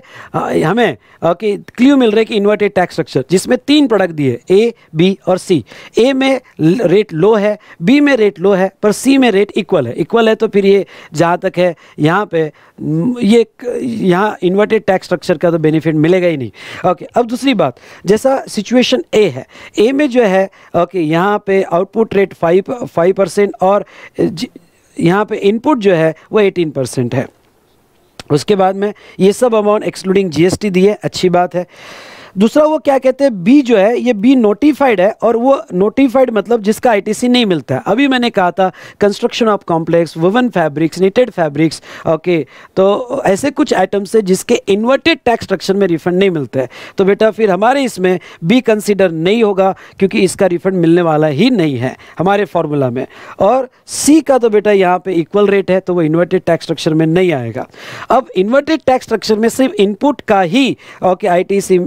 हमें कि क्ल्यू मिल रहा है कि इन्वर्टेड टैक्स स्ट्रक्चर जिसमें तीन प्रोडक्ट दिए ए बी और सी ए में रेट लो है बी में रेट लो है पर सी में रेट इक्वल है इक्वल है तो फिर ये जहाँ तक है यहाँ पे ये यहाँ इन्वर्टेड टैक्स स्ट्रक्चर का तो बेनिफिट मिलेगा ही नहीं ओके अब दूसरी बात जैसा सिचुएशन ए है ए में जो है ओके यहाँ पर output rate five five percent और यहाँ पे इनपुट जो है वो एटीन परसेंट है उसके बाद में ये सब अमाउंट एक्सक्लूडिंग जीएसटी दी है अच्छी बात है दूसरा वो क्या कहते हैं बी जो है ये बी नोटिफाइड है और वो नोटिफाइड मतलब जिसका आईटीसी नहीं मिलता है अभी मैंने कहा था construction of complex woven fabrics knitted fabrics okay तो ऐसे कुछ आइटम्स है जिसके इन्वर्टेड टैक्स स्ट्रक्चर में रिफंड नहीं मिलता है तो बेटा फिर हमारे इसमें बी कंसिडर नहीं होगा क्योंकि इसका रिफंड मिलने वाला ही नहीं है हमारे फॉर्मूला में और सी का तो बेटा यहाँ पे इक्वल रेट है तो वो इन्वर्टेड टैक्स स्ट्रक्चर में नहीं आएगा अब इन्वर्टेड टैक्स स्ट्रक्चर में सिर्फ इनपुट का ही ओके आई टी सी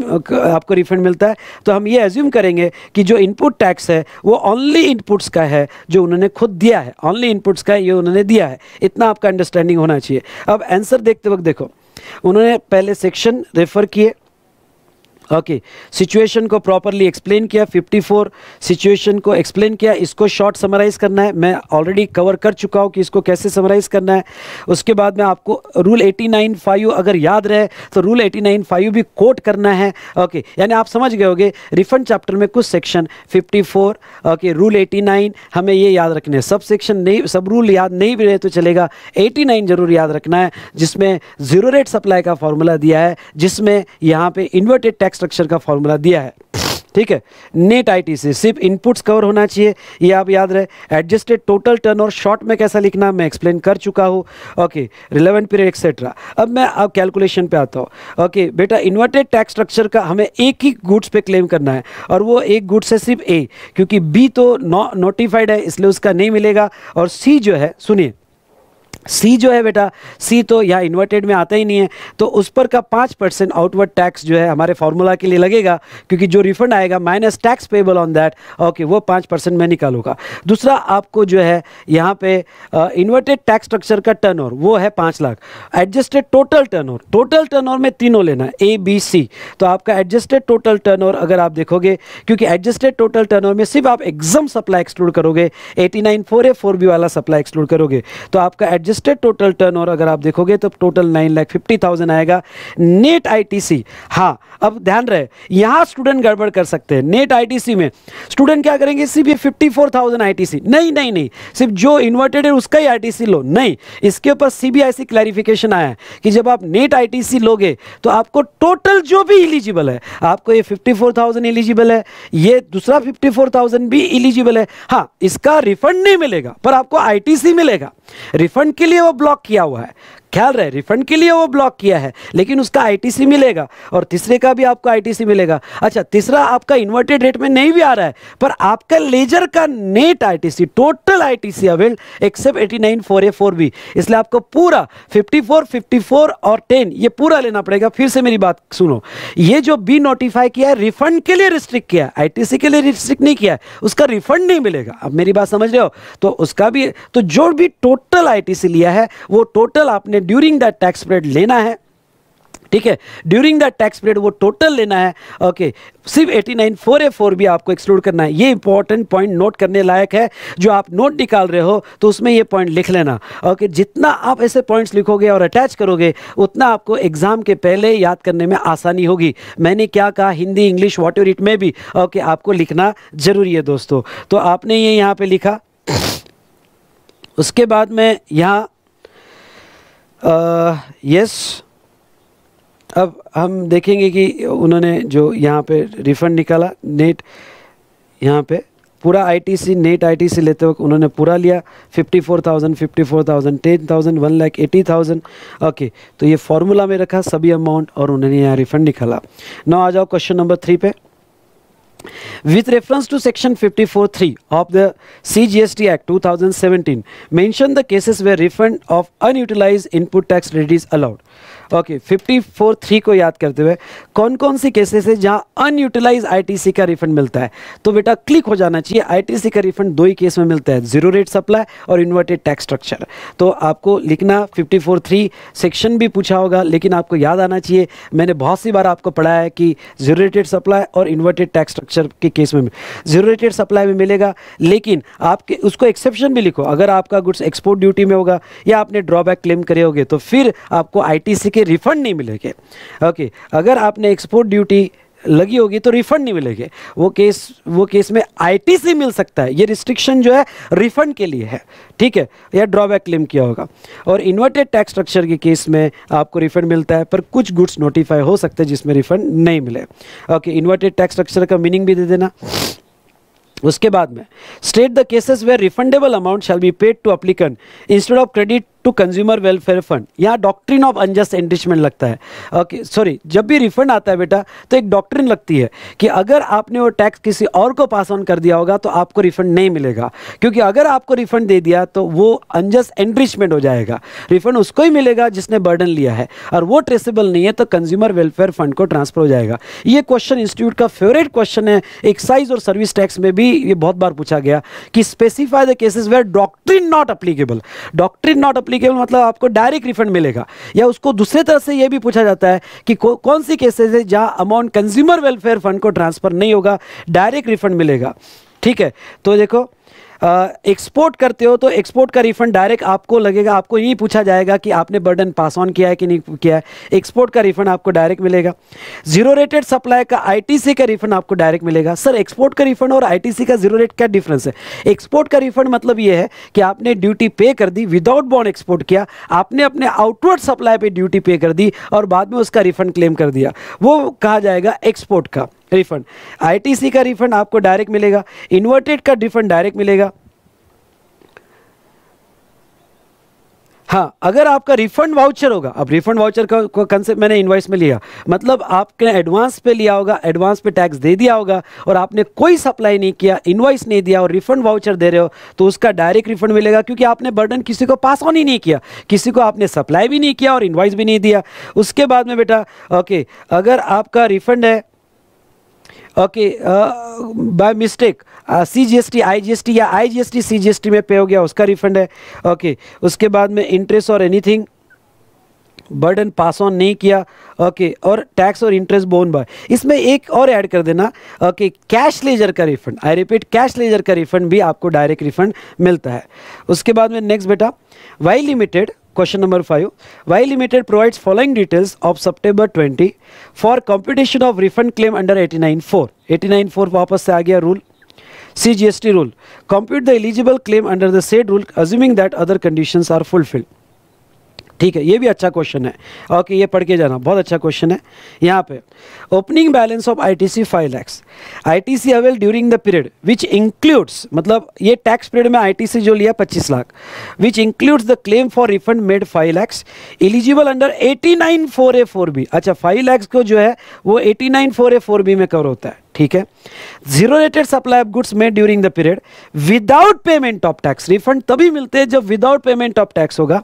आपको रिफंड मिलता है तो हम ये एज्यूम करेंगे कि जो इनपुट टैक्स है वो ओनली इनपुट्स का है जो उन्होंने खुद दिया है ओनली इनपुट्स का ये उन्होंने दिया है इतना आपका अंडरस्टैंडिंग होना चाहिए अब आंसर देखते वक्त देखो उन्होंने पहले सेक्शन रेफर किए ओके सिचुएशन को प्रॉपरली एक्सप्लेन किया 54 सिचुएशन को एक्सप्लेन किया इसको शॉर्ट समराइज करना है मैं ऑलरेडी कवर कर चुका हूँ कि इसको कैसे समराइज करना है उसके बाद में आपको रूल नाइन फाइव अगर याद रहे तो रूल नाइन फाइव भी कोट करना है ओके okay. यानी आप समझ गए होगे रिफंड चैप्टर में कुछ सेक्शन 54 ओके रूल एटी हमें ये याद रखने सब सेक्शन नहीं सब रूल याद नहीं भी रहे तो चलेगा एटी जरूर याद रखना है जिसमें जीरो रेट सप्लाई का फॉर्मूला दिया है जिसमें यहाँ पर इन्वर्टेड टैक्स स्ट्रक्चर का फॉर्मूला दिया है ठीक है नेट आई सिर्फ इनपुट्स कवर होना चाहिए ये आप याद रहे एडजस्टेड टोटल टर्न और शॉर्ट में कैसा लिखना मैं एक्सप्लेन कर चुका हूँ ओके रिलेवेंट पीरियड एक्सेट्रा अब मैं अब कैलकुलेशन पे आता हूँ ओके बेटा इन्वर्टेड टैक्स स्ट्रक्चर का हमें एक ही गुड्स पे क्लेम करना है और वो एक गुड्स है सिर्फ ए क्योंकि बी तो नोटिफाइड है इसलिए उसका नहीं मिलेगा और सी जो है सुनिए सी जो है बेटा सी तो यहाँ इन्वर्टेड में आता ही नहीं है तो उस पर का पाँच परसेंट आउटवर्ड टैक्स जो है हमारे फार्मूला के लिए लगेगा क्योंकि जो रिफंड आएगा minus tax payable on that okay वो पाँच परसेंट मैं निकालूंगा दूसरा आपको जो है यहाँ पे इन्वर्टेड टैक्स स्ट्रक्चर का टर्न वो है पाँच lakh adjusted total turn total turn में तीनों लेना ए बी सी तो आपका एडजस्टेड टोटल टर्न अगर आप देखोगे क्योंकि एडजस्टेड टोटल टर्न में सिर्फ आप एग्जाम सप्लाई एक्सक्लूड करोगे eighty nine four A B वाला सप्लाई एक्सक्लूड करोगे तो आपका एडजस्ट एडजस्टेड टोटल टर्नओवर अगर आप देखोगे तो total nine lakh fifty thousand आएगा नेट आईटीसी हाँ अब ध्यान रहे यहाँ स्टूडेंट गड़बड़ कर सकते हैं नेट आईटीसी में स्टूडेंट क्या करेंगे सिर्फ ये फिफ्टी फोर थाउजेंड आई नहीं नहीं नहीं सिर्फ जो इन्वर्टेड है उसका ही आई लो नहीं इसके ऊपर सी क्लैरिफिकेशन आया है कि जब आप नेट आई लोगे तो आपको टोटल जो भी इलिजिबल है आपको ये फिफ्टी फोर थाउजेंड इलिजिबल है ये दूसरा फिफ्टी फोर थाउजेंड भी इलिजिबल है हाँ इसका रिफंड नहीं मिलेगा पर आपको आई मिलेगा रिफंड के लिए वो ब्लॉक किया हुआ है ख्याल रहे रिफंड के लिए वो ब्लॉक किया है लेकिन उसका आईटीसी मिलेगा और तीसरे का भी आपको आईटीसी मिलेगा अच्छा तीसरा आपका इन्वर्टेड रेट में नहीं भी आ रहा है पर आपका लेजर का net ITC total ITC avail except eighty nine four A four B इसलिए आपको पूरा फिफ्टी फोर फिफ्टी फोर और टेन ये पूरा लेना पड़ेगा फिर से मेरी बात सुनो ये जो बी नोटिफाई किया है रिफंड के लिए रिस्ट्रिक्ट किया है आई के लिए रिस्ट्रिक्ट नहीं किया उसका रिफंड नहीं मिलेगा अब मेरी बात समझ रहे हो तो उसका भी तो जो भी टोटल आई लिया है वो टोटल आपने आपने ड्यूरिंग दैट टैक्स पीरियड लेना है ठीक है ड्यूरिंग दैट टैक्स पीरियड वो टोटल लेना है ओके सिर्फ eighty nine four A four भी आपको एक्सक्लूड करना है ये इंपॉर्टेंट पॉइंट नोट करने लायक है जो आप नोट निकाल रहे हो तो उसमें ये पॉइंट लिख लेना ओके जितना आप ऐसे पॉइंट्स लिखोगे और अटैच करोगे उतना आपको एग्जाम के पहले याद करने में आसानी होगी मैंने क्या कहा Hindi English whatever it में भी ओके आपको लिखना जरूरी है दोस्तों तो आपने ये यहाँ पर लिखा उसके बाद में यहाँ यस अब हम देखेंगे कि उन्होंने जो यहाँ पे रिफ़ंड निकाला नेट यहाँ पे पूरा आईटीसी नेट आईटीसी लेते वक्त उन्होंने पूरा लिया 54,000, 54,000, 10,000, one lakh eighty thousand okay तो ये फॉर्मूला में रखा सभी अमाउंट और उन्होंने यहाँ रिफ़ंड निकाला नौ आ जाओ क्वेश्चन नंबर थ्री पे with reference to section 54.3 of the CGST Act 2017 mention the cases where refund of unutilized input tax credit is allowed okay fifty four three को याद करते हुए कौन कौन से केसेस है जहां अनयूटिलाइज आईटीसी का रिफंड मिलता है तो बेटा क्लिक हो जाना चाहिए आईटीसी का रिफंड दो ही केस में मिलता है जीरो रेट सप्लाई और इन्वर्टेड टैक्स स्ट्रक्चर तो आपको लिखना फिफ्टी फोर थ्री सेक्शन भी पूछा होगा लेकिन आपको याद आना चाहिए मैंने बहुत सी बार आपको पढ़ाया है कि जीरो रेटेड सप्लाई और इन्वर्टेड टैक्स स्ट्रक्चर के केस में जीरो रेटेड सप्लाई में मिलेगा लेकिन आपके उसको एक्सेप्शन भी लिखो अगर आपका गुड्स एक्सपोर्ट ड्यूटी में होगा या आपने ड्रॉबैक क्लेम करे होगे तो फिर आपको आई के आपके रिफ़ंड नहीं मिलेंगे ओके अगर आपने एक्सपोर्ट ड्यूटी लगी होगी तो रिफंड नहीं मिलेंगे वो केस वो केस में आईटीसी मिल सकता है ये रिस्ट्रिक्शन जो है रिफंड के लिए है ठीक है या ड्रॉबैक क्लेम किया होगा और इन्वर्टेड टैक्स स्ट्रक्चर के केस में आपको रिफंड मिलता है पर कुछ गुड्स नोटिफाई हो सकते हैं जिसमें रिफंड नहीं मिले ओके इन्वर्टेड टैक्स स्ट्रक्चर का मीनिंग भी दे देना उसके बाद में state the cases where refundable amount shall be paid to applicant instead of credit to consumer welfare fund यहाँ डॉक्ट्रिन ऑफ अनजस्ट एंडिशमेंट लगता है ओके okay, सॉरी जब भी रिफंड आता है बेटा तो एक डॉक्ट्रिन लगती है कि अगर आपने वो टैक्स किसी और को पास ऑन कर दिया होगा तो आपको रिफंड नहीं मिलेगा क्योंकि अगर आपको रिफंड दे दिया तो वो अनजस्ट एंडिशमेंट हो जाएगा रिफंड उसको ही मिलेगा जिसने बर्डन लिया है और वो ट्रेसेबल नहीं है तो कंज्यूमर वेलफेयर फंड को ट्रांसफर हो जाएगा ये क्वेश्चन इंस्टीट्यूट का फेवरेट क्वेश्चन है एक्साइज और सर्विस टैक्स में भी ये बहुत बार पूछा गया कि specify the cases where doctrine not applicable doctrine not applicable मतलब आपको डायरेक्ट रिफंड मिलेगा या उसको दूसरे तरह से यह भी पूछा जाता है कि कौन सी केसेज है जहां अमाउंट कंज्यूमर वेलफेयर फंड को ट्रांसफर नहीं होगा डायरेक्ट रिफंड मिलेगा ठीक है तो देखो एक्सपोर्ट करते हो तो एक्सपोर्ट का रिफंड डायरेक्ट आपको लगेगा आपको यही पूछा जाएगा कि आपने बर्डन पास ऑन किया है कि नहीं किया है एक्सपोर्ट का रिफंड आपको डायरेक्ट मिलेगा जीरो रेटेड सप्लाई का आईटीसी का रिफंड आपको डायरेक्ट मिलेगा सर एक्सपोर्ट का रिफंड और आईटीसी का जीरो रेट क्या डिफरेंस है एक्सपोर्ट का रिफंड मतलब ये है कि आपने ड्यूटी पे कर दी विदाउट बॉन्ड एक्सपोर्ट किया आपने अपने आउटवर्ड सप्लाई पर ड्यूटी पे कर दी और बाद में उसका रिफंड क्लेम कर दिया वो कहा जाएगा एक्सपोर्ट का रिफंड आईटीसी का रिफंड आपको डायरेक्ट मिलेगा इन्वर्टेड का रिफंड डायरेक्ट मिलेगा हाँ अगर आपका रिफंड वाउचर होगा अब रिफंड वाउचर का कंसेप्ट मैंने इन्वाइस में लिया मतलब आपने एडवांस पे लिया होगा एडवांस पे टैक्स दे दिया होगा और आपने कोई सप्लाई नहीं किया इन्वाइस नहीं दिया और रिफंड वाउचर दे रहे हो तो उसका डायरेक्ट रिफंड मिलेगा क्योंकि आपने बर्डन किसी को पास ऑन ही नहीं किया किसी को आपने सप्लाई भी नहीं किया और इन्वाइस भी नहीं दिया उसके बाद में बेटा ओके अगर आपका रिफंड है okay by mistake C G S T I G S T या I G S T C G S T में पे हो गया उसका रिफंड है ओके okay, उसके बाद में इंटरेस्ट और एनीथिंग बर्डन पास ऑन नहीं किया ओके और टैक्स और इंटरेस्ट बोन बाय इसमें एक और ऐड कर देना ओके कैश लेजर का refund I repeat cash ledger का रिफंड भी आपको डायरेक्ट रिफंड मिलता है उसके बाद में नेक्स्ट बेटा Y limited Question number 5. Why Limited provides following details of September 20 for computation of refund claim under 894. 894 वापस से आ गया rule. CGST rule. Compute the eligible claim under the said rule assuming that other conditions are fulfilled. ठीक है ये भी अच्छा क्वेश्चन है ओके ये पढ़ के जाना बहुत अच्छा क्वेश्चन है यहाँ पे opening balance of I T C five lakhs I T C avail during the period which includes मतलब ये टैक्स पीरियड में आई टी सी जो लिया पच्चीस lakh which includes the claim for refund made five lakhs eligible under eighty nine four A four B अच्छा फाइव लैक्स को जो है वो eighty nine four A four B में कवर होता है ठीक है zero rated supply of goods में during the period without payment of tax refund तभी मिलते हैं जब विदाउट पेमेंट ऑफ टैक्स होगा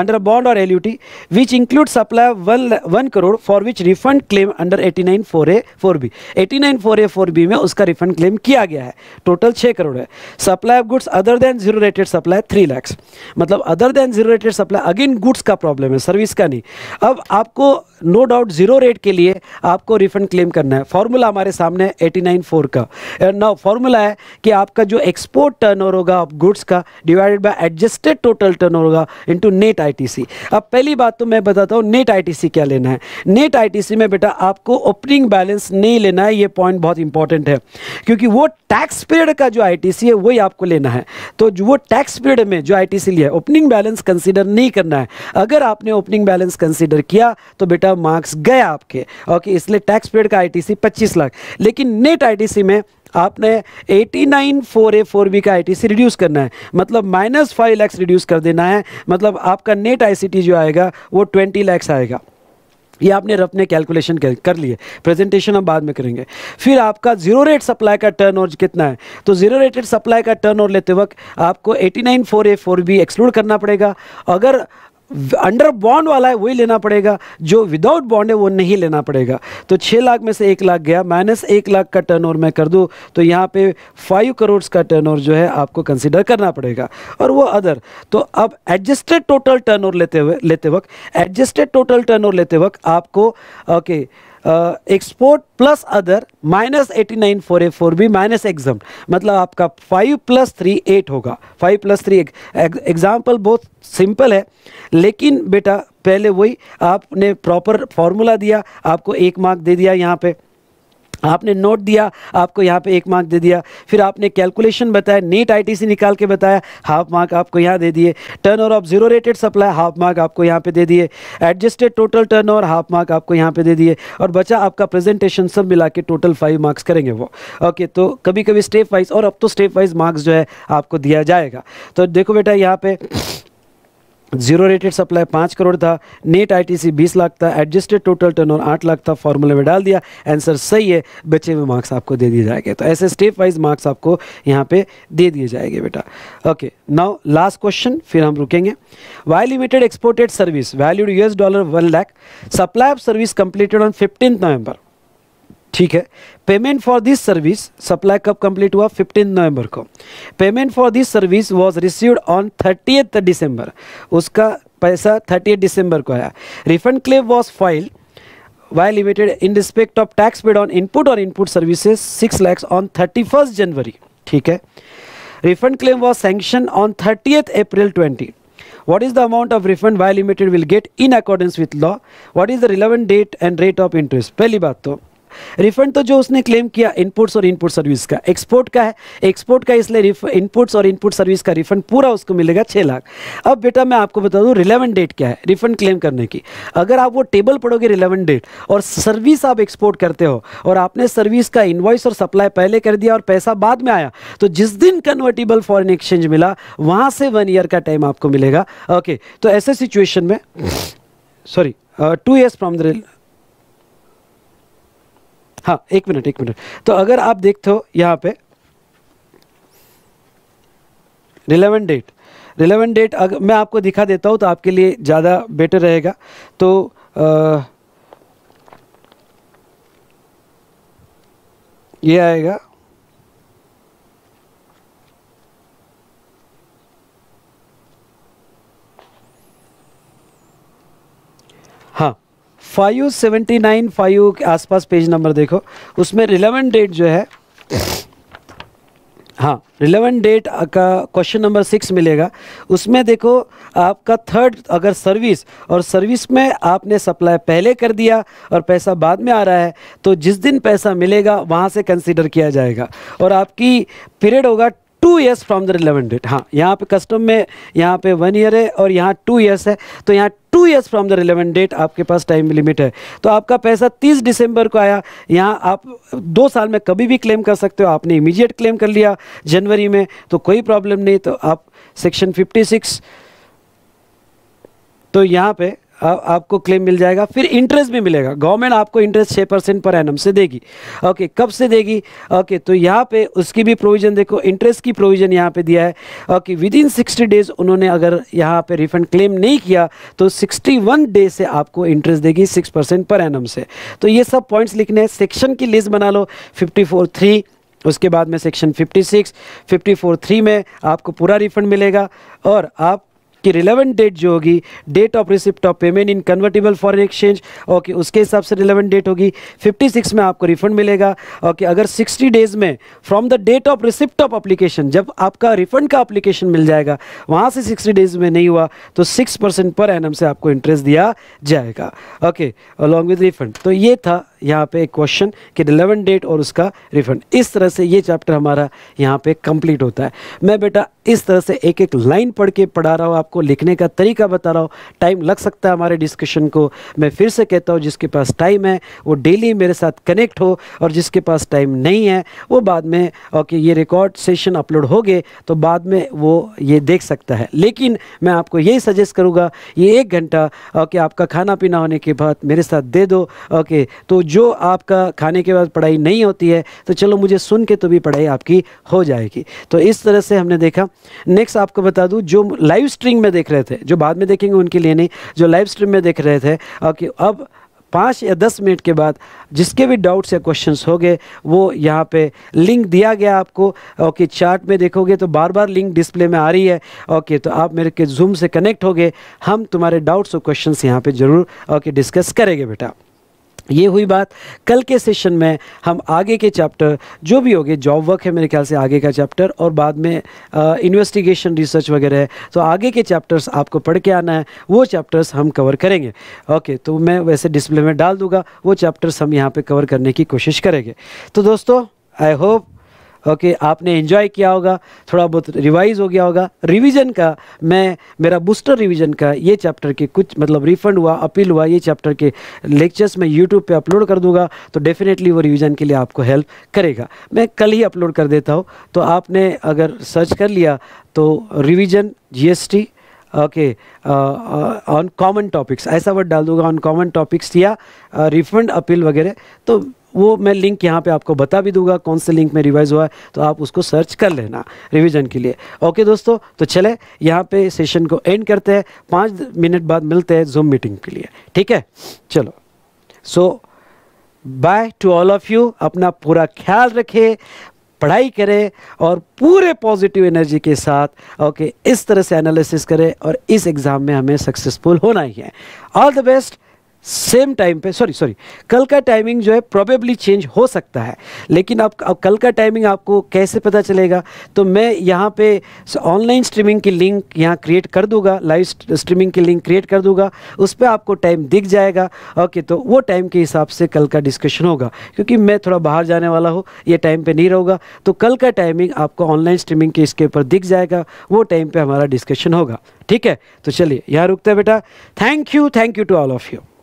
अंडर बॉन्ड और LUT which include supply one one crore for which refund claim under eighty nine four A four B eighty nine four A four B में उसका रिफंड क्लेम किया गया है टोटल छः करोड़ है supply of goods other than zero rated supply three lakhs मतलब other than zero rated supply again goods का प्रॉब्लम है सर्विस का नहीं अब आपको नो डाउट जीरो रेट के लिए आपको रिफंड क्लेम करना है फॉर्मूला हमारे सामने है एटी नाइन फोर का ना uh, फॉर्मूला है कि आपका जो एक्सपोर्ट टर्न होगा गुड्स का divided by adjusted total turn होगा इनटू नेट आईटीसी अब पहली बात तो मैं बताता हूँ नेट आईटीसी क्या लेना है नेट आईटीसी में बेटा आपको ओपनिंग बैलेंस नहीं लेना है ये पॉइंट बहुत इंपॉर्टेंट है क्योंकि वो टैक्स पीरियड का जो आई है वही आपको लेना है तो वो टैक्स पीरियड में जो आईटीसी लिया है ओपनिंग बैलेंस कंसिडर नहीं करना है अगर आपने ओपनिंग बैलेंस कंसिडर किया तो बेटा मार्क्स गए आपके ओके इसलिए टैक्स पीरियड का आई 25 लाख लेकिन लेकिन नेट आईटीसी में आपने बी का आईटीसी रिड्यूस करना है मतलब माइनस फाइव लैक्स रिड्यूस कर देना है मतलब आपका नेट आईसीटी जो आएगा वो ट्वेंटी लैक्स आएगा ये आपने रफ कैलकुलेशन कर, कर लिए प्रेजेंटेशन हम बाद में करेंगे फिर आपका जीरो रेट सप्लाई का टर्न ओवर कितना है तो जीरो रेटेड सप्लाई का टर्न ओवर लेते वक्त आपको eighty nine four A four B exclude करना पड़ेगा अगर अंडर बॉन्ड वाला है वही लेना पड़ेगा जो विदाउट बॉन्ड है वो नहीं लेना पड़ेगा तो छः लाख में से एक लाख गया माइनस एक लाख का टर्न मैं कर दूँ तो यहाँ पे फाइव करोड़ का टर्न जो है आपको कंसिडर करना पड़ेगा और वो अदर तो अब एडजस्टेड टोटल टर्न लेते हुए लेते वक्त एडजस्टेड टोटल टर्न लेते वक्त आपको okay okay, export plus other minus eighty nine four A four B minus exempt मतलब आपका फाइव प्लस थ्री एट होगा फाइव प्लस थ्री एग्जाम्पल बहुत सिंपल है लेकिन बेटा पहले वही आपने प्रॉपर फॉर्मूला दिया आपको एक मार्क दे दिया यहाँ पे आपने नोट दिया आपको यहाँ पे एक मार्क दे दिया फिर आपने कैलकुलेशन बताया नीट आईटीसी निकाल के बताया हाफ मार्क आपको यहाँ दे दिए turnover of zero rated supply half mark आपको यहाँ पे दे दिए adjusted total turnover half mark आपको यहाँ पे दे दिए और बचा आपका प्रेजेंटेशन सब मिला के टोटल फाइव मार्क्स करेंगे वो ओके तो कभी कभी स्टेप वाइज और अब तो स्टेप वाइज मार्क्स जो है आपको दिया जाएगा तो देखो बेटा यहाँ पे जीरो रेटेड सप्लाई पाँच करोड़ था नेट आईटीसी बीस लाख था एडजस्टेड टोटल टर्न और आठ लाख था फॉर्मूले में डाल दिया आंसर सही है बचे हुए मार्क्स आपको दे दिए जाएंगे तो ऐसे स्टेप वाइज मार्क्स आपको यहाँ पे दे दिए जाएंगे बेटा ओके नाउ लास्ट क्वेश्चन फिर हम रुकेंगे Y limited exported service valued US dollar one lakh supply of service completed on fifteen November ठीक है payment for this service supply कब कंप्लीट हुआ 15 नवंबर को payment for this service was received on thirty December उसका पैसा थर्टी दिसंबर को आया refund claim was file Y limited in respect of tax paid on input और input services six lakhs on thirty January ठीक है refund claim was sanction on thirty April twenty What is the amount of refund Vi Limited will get in accordance with law? What is the relevant date and rate of interest? पहली बात तो रिफंड तो जो उसने क्लेम किया इनपुट्स और इनपुट सर्विस का एक्सपोर्ट का है एक्सपोर्ट का इसलिए इनपुट्स और इनपुट सर्विस का रिफंड पूरा उसको मिलेगा छः लाख अब बेटा मैं आपको बता दूँ रिलेवेंट डेट क्या है रिफंड क्लेम करने की अगर आप वो टेबल पढ़ोगे रिलेवेंट डेट और सर्विस आप एक्सपोर्ट करते हो और आपने सर्विस का इन्वॉइस और सप्लाई पहले कर दिया और पैसा बाद में आया तो जिस दिन कन्वर्टेबल फॉरन एक्सचेंज मिला वहाँ से वन ईयर का टाइम आपको मिलेगा ओके तो ऐसे सिचुएशन में sorry two years from the हाँ एक मिनट एक मिनट तो अगर आप देखते हो यहाँ पे रिलेवेंट डेट रिलेवेंट डेट अगर मैं आपको दिखा देता हूँ तो आपके लिए ज़्यादा बेटर रहेगा तो आ, ये आएगा फाइव सेवेंटी नाइन फाइव के आसपास पेज नंबर देखो उसमें रिलेवेंट डेट जो है हाँ रिलेवेंट डेट का क्वेश्चन नंबर सिक्स मिलेगा उसमें देखो आपका थर्ड अगर सर्विस और सर्विस में आपने सप्लाई पहले कर दिया और पैसा बाद में आ रहा है तो जिस दिन पैसा मिलेगा वहाँ से कंसिडर किया जाएगा और आपकी पीरियड होगा two years from the relevant date हाँ यहाँ पे कस्टम में यहाँ पे वन ईयर है और यहाँ टू ईयर्स है तो यहाँ two years from the relevant date आपके पास टाइम लिमिट है तो आपका पैसा तीस दिसंबर को आया यहाँ आप दो साल में कभी भी क्लेम कर सकते हो आपने इमीडिएट क्लेम कर लिया जनवरी में तो कोई प्रॉब्लम नहीं तो आप सेक्शन फिफ्टी सिक्स तो यहाँ पर आ, आपको क्लेम मिल जाएगा फिर इंटरेस्ट भी मिलेगा गवर्नमेंट आपको इंटरेस्ट छः परसेंट पर एनम से देगी ओके कब से देगी ओके तो यहाँ पे उसकी भी प्रोविज़न देखो इंटरेस्ट की प्रोविज़न यहाँ पे दिया है okay within sixty days उन्होंने अगर यहाँ पे रिफंड क्लेम नहीं किया तो सिक्सटी वन डे से आपको इंटरेस्ट देगी सिक्स परसेंट पर एनम से तो ये सब पॉइंट्स लिखने हैं सेक्शन की लिस्ट बना लो फिफ्टी फोर थ्री उसके बाद में सेक्शन फिफ्टी फोर थ्री में आपको पूरा रिफंड मिलेगा और आप उसकी रिलेवेंट डेट जो होगी date of receipt of payment in convertible foreign exchange okay उसके हिसाब से रिलेवेंट डेट होगी 56 में आपको रिफंड मिलेगा ओके okay, अगर 60 डेज में from the date of receipt of application जब आपका रिफंड का अप्लीकेशन मिल जाएगा वहाँ से सिक्सटी डेज में नहीं हुआ तो सिक्स परसेंट पर एन से आपको इंटरेस्ट दिया जाएगा ओके अलॉन्ग विद रिफंड तो ये था यहाँ पे एक क्वेश्चन कि रिलेवेंट डेट और उसका रिफंड इस तरह से ये चैप्टर हमारा यहाँ पे कंप्लीट होता है मैं बेटा इस तरह से एक एक लाइन पढ़ के पढ़ा रहा हूँ आपको लिखने का तरीका बता रहा हूँ टाइम लग सकता है हमारे डिस्कशन को मैं फिर से कहता हूँ जिसके पास टाइम है वो डेली मेरे साथ कनेक्ट हो और जिसके पास टाइम नहीं है वो बाद में ओके ये रिकॉर्ड सेशन अपलोड हो गए तो बाद में वो ये देख सकता है लेकिन मैं आपको यही सजेस्ट करूँगा ये एक घंटा ओके आपका खाना पीना होने के बाद मेरे साथ दे दो ओके तो जो आपका खाने के बाद पढ़ाई नहीं होती है तो चलो मुझे सुन के तो भी पढ़ाई आपकी हो जाएगी तो इस तरह से हमने देखा नेक्स्ट आपको बता दूँ जो लाइव स्ट्रीम में देख रहे थे जो बाद में देखेंगे उनके लिए नहीं जो लाइव स्ट्रीम में देख रहे थे ओके अब पाँच या दस मिनट के बाद जिसके भी डाउट्स या क्वेश्चंस हो गए वो यहाँ पे लिंक दिया गया आपको ओके चार्ट में देखोगे तो बार बार लिंक डिस्प्ले में आ रही है ओके तो आप मेरे के जूम से कनेक्ट हो गए हम तुम्हारे डाउट्स और क्वेश्चंस यहाँ पे ज़रूर ओके डिस्कस करेंगे बेटा ये हुई बात कल के सेशन में हम आगे के चैप्टर जो भी होगे जॉब वर्क है मेरे ख्याल से आगे का चैप्टर और बाद में इन्वेस्टिगेशन रिसर्च वगैरह है तो आगे के चैप्टर्स आपको पढ़ के आना है वो चैप्टर्स हम कवर करेंगे ओके तो मैं वैसे डिस्प्ले में डाल दूंगा वो चैप्टर्स हम यहाँ पे कवर करने की कोशिश करेंगे तो दोस्तों आई होप ओके आपने इन्जॉय किया होगा थोड़ा बहुत रिवाइज हो गया होगा रिविज़न का मैं मेरा बूस्टर रिविज़न का ये चैप्टर के कुछ मतलब रिफंड हुआ अपील हुआ ये चैप्टर के लेक्चर्स मैं यूट्यूब पे अपलोड कर दूंगा तो डेफिनेटली वो रिविज़न के लिए आपको हेल्प करेगा मैं कल ही अपलोड कर देता हूँ तो आपने अगर सर्च कर लिया तो रिविज़न जी ओके ऑन कॉमन टॉपिक्स ऐसा वर्ड डाल दूंगा ऑन कॉमन टॉपिक्स या रिफंड uh, अपील वगैरह तो वो मैं लिंक यहाँ पे आपको बता भी दूंगा कौन से लिंक में रिवाइज हुआ है तो आप उसको सर्च कर लेना रिविज़न के लिए ओके दोस्तों तो चले यहाँ पे सेशन को एंड करते हैं पाँच मिनट बाद मिलते हैं जूम मीटिंग के लिए ठीक है चलो so bye to all of you अपना पूरा ख्याल रखे पढ़ाई करें और पूरे पॉजिटिव एनर्जी के साथ ओके इस तरह से एनालिसिस करें और इस एग्ज़ाम में हमें सक्सेसफुल होना ही है all the best same time पे सॉरी सॉरी कल का टाइमिंग जो है प्रोबेबली चेंज हो सकता है लेकिन आप, अब कल का टाइमिंग आपको कैसे पता चलेगा तो मैं यहाँ पे ऑनलाइन स्ट्रीमिंग की लिंक यहाँ क्रिएट कर दूंगा लाइव स्ट्रीमिंग की लिंक क्रिएट कर दूंगा उस पर आपको टाइम दिख जाएगा ओके तो वो टाइम के हिसाब से कल का डिस्कशन होगा क्योंकि मैं थोड़ा बाहर जाने वाला हूँ ये टाइम पर नहीं रहूँगा तो कल का टाइमिंग आपको ऑनलाइन स्ट्रीमिंग के इसके ऊपर दिख जाएगा वो टाइम पर हमारा डिस्कशन होगा ठीक है तो चलिए यहाँ रुकते हैं बेटा thank you thank you to all of you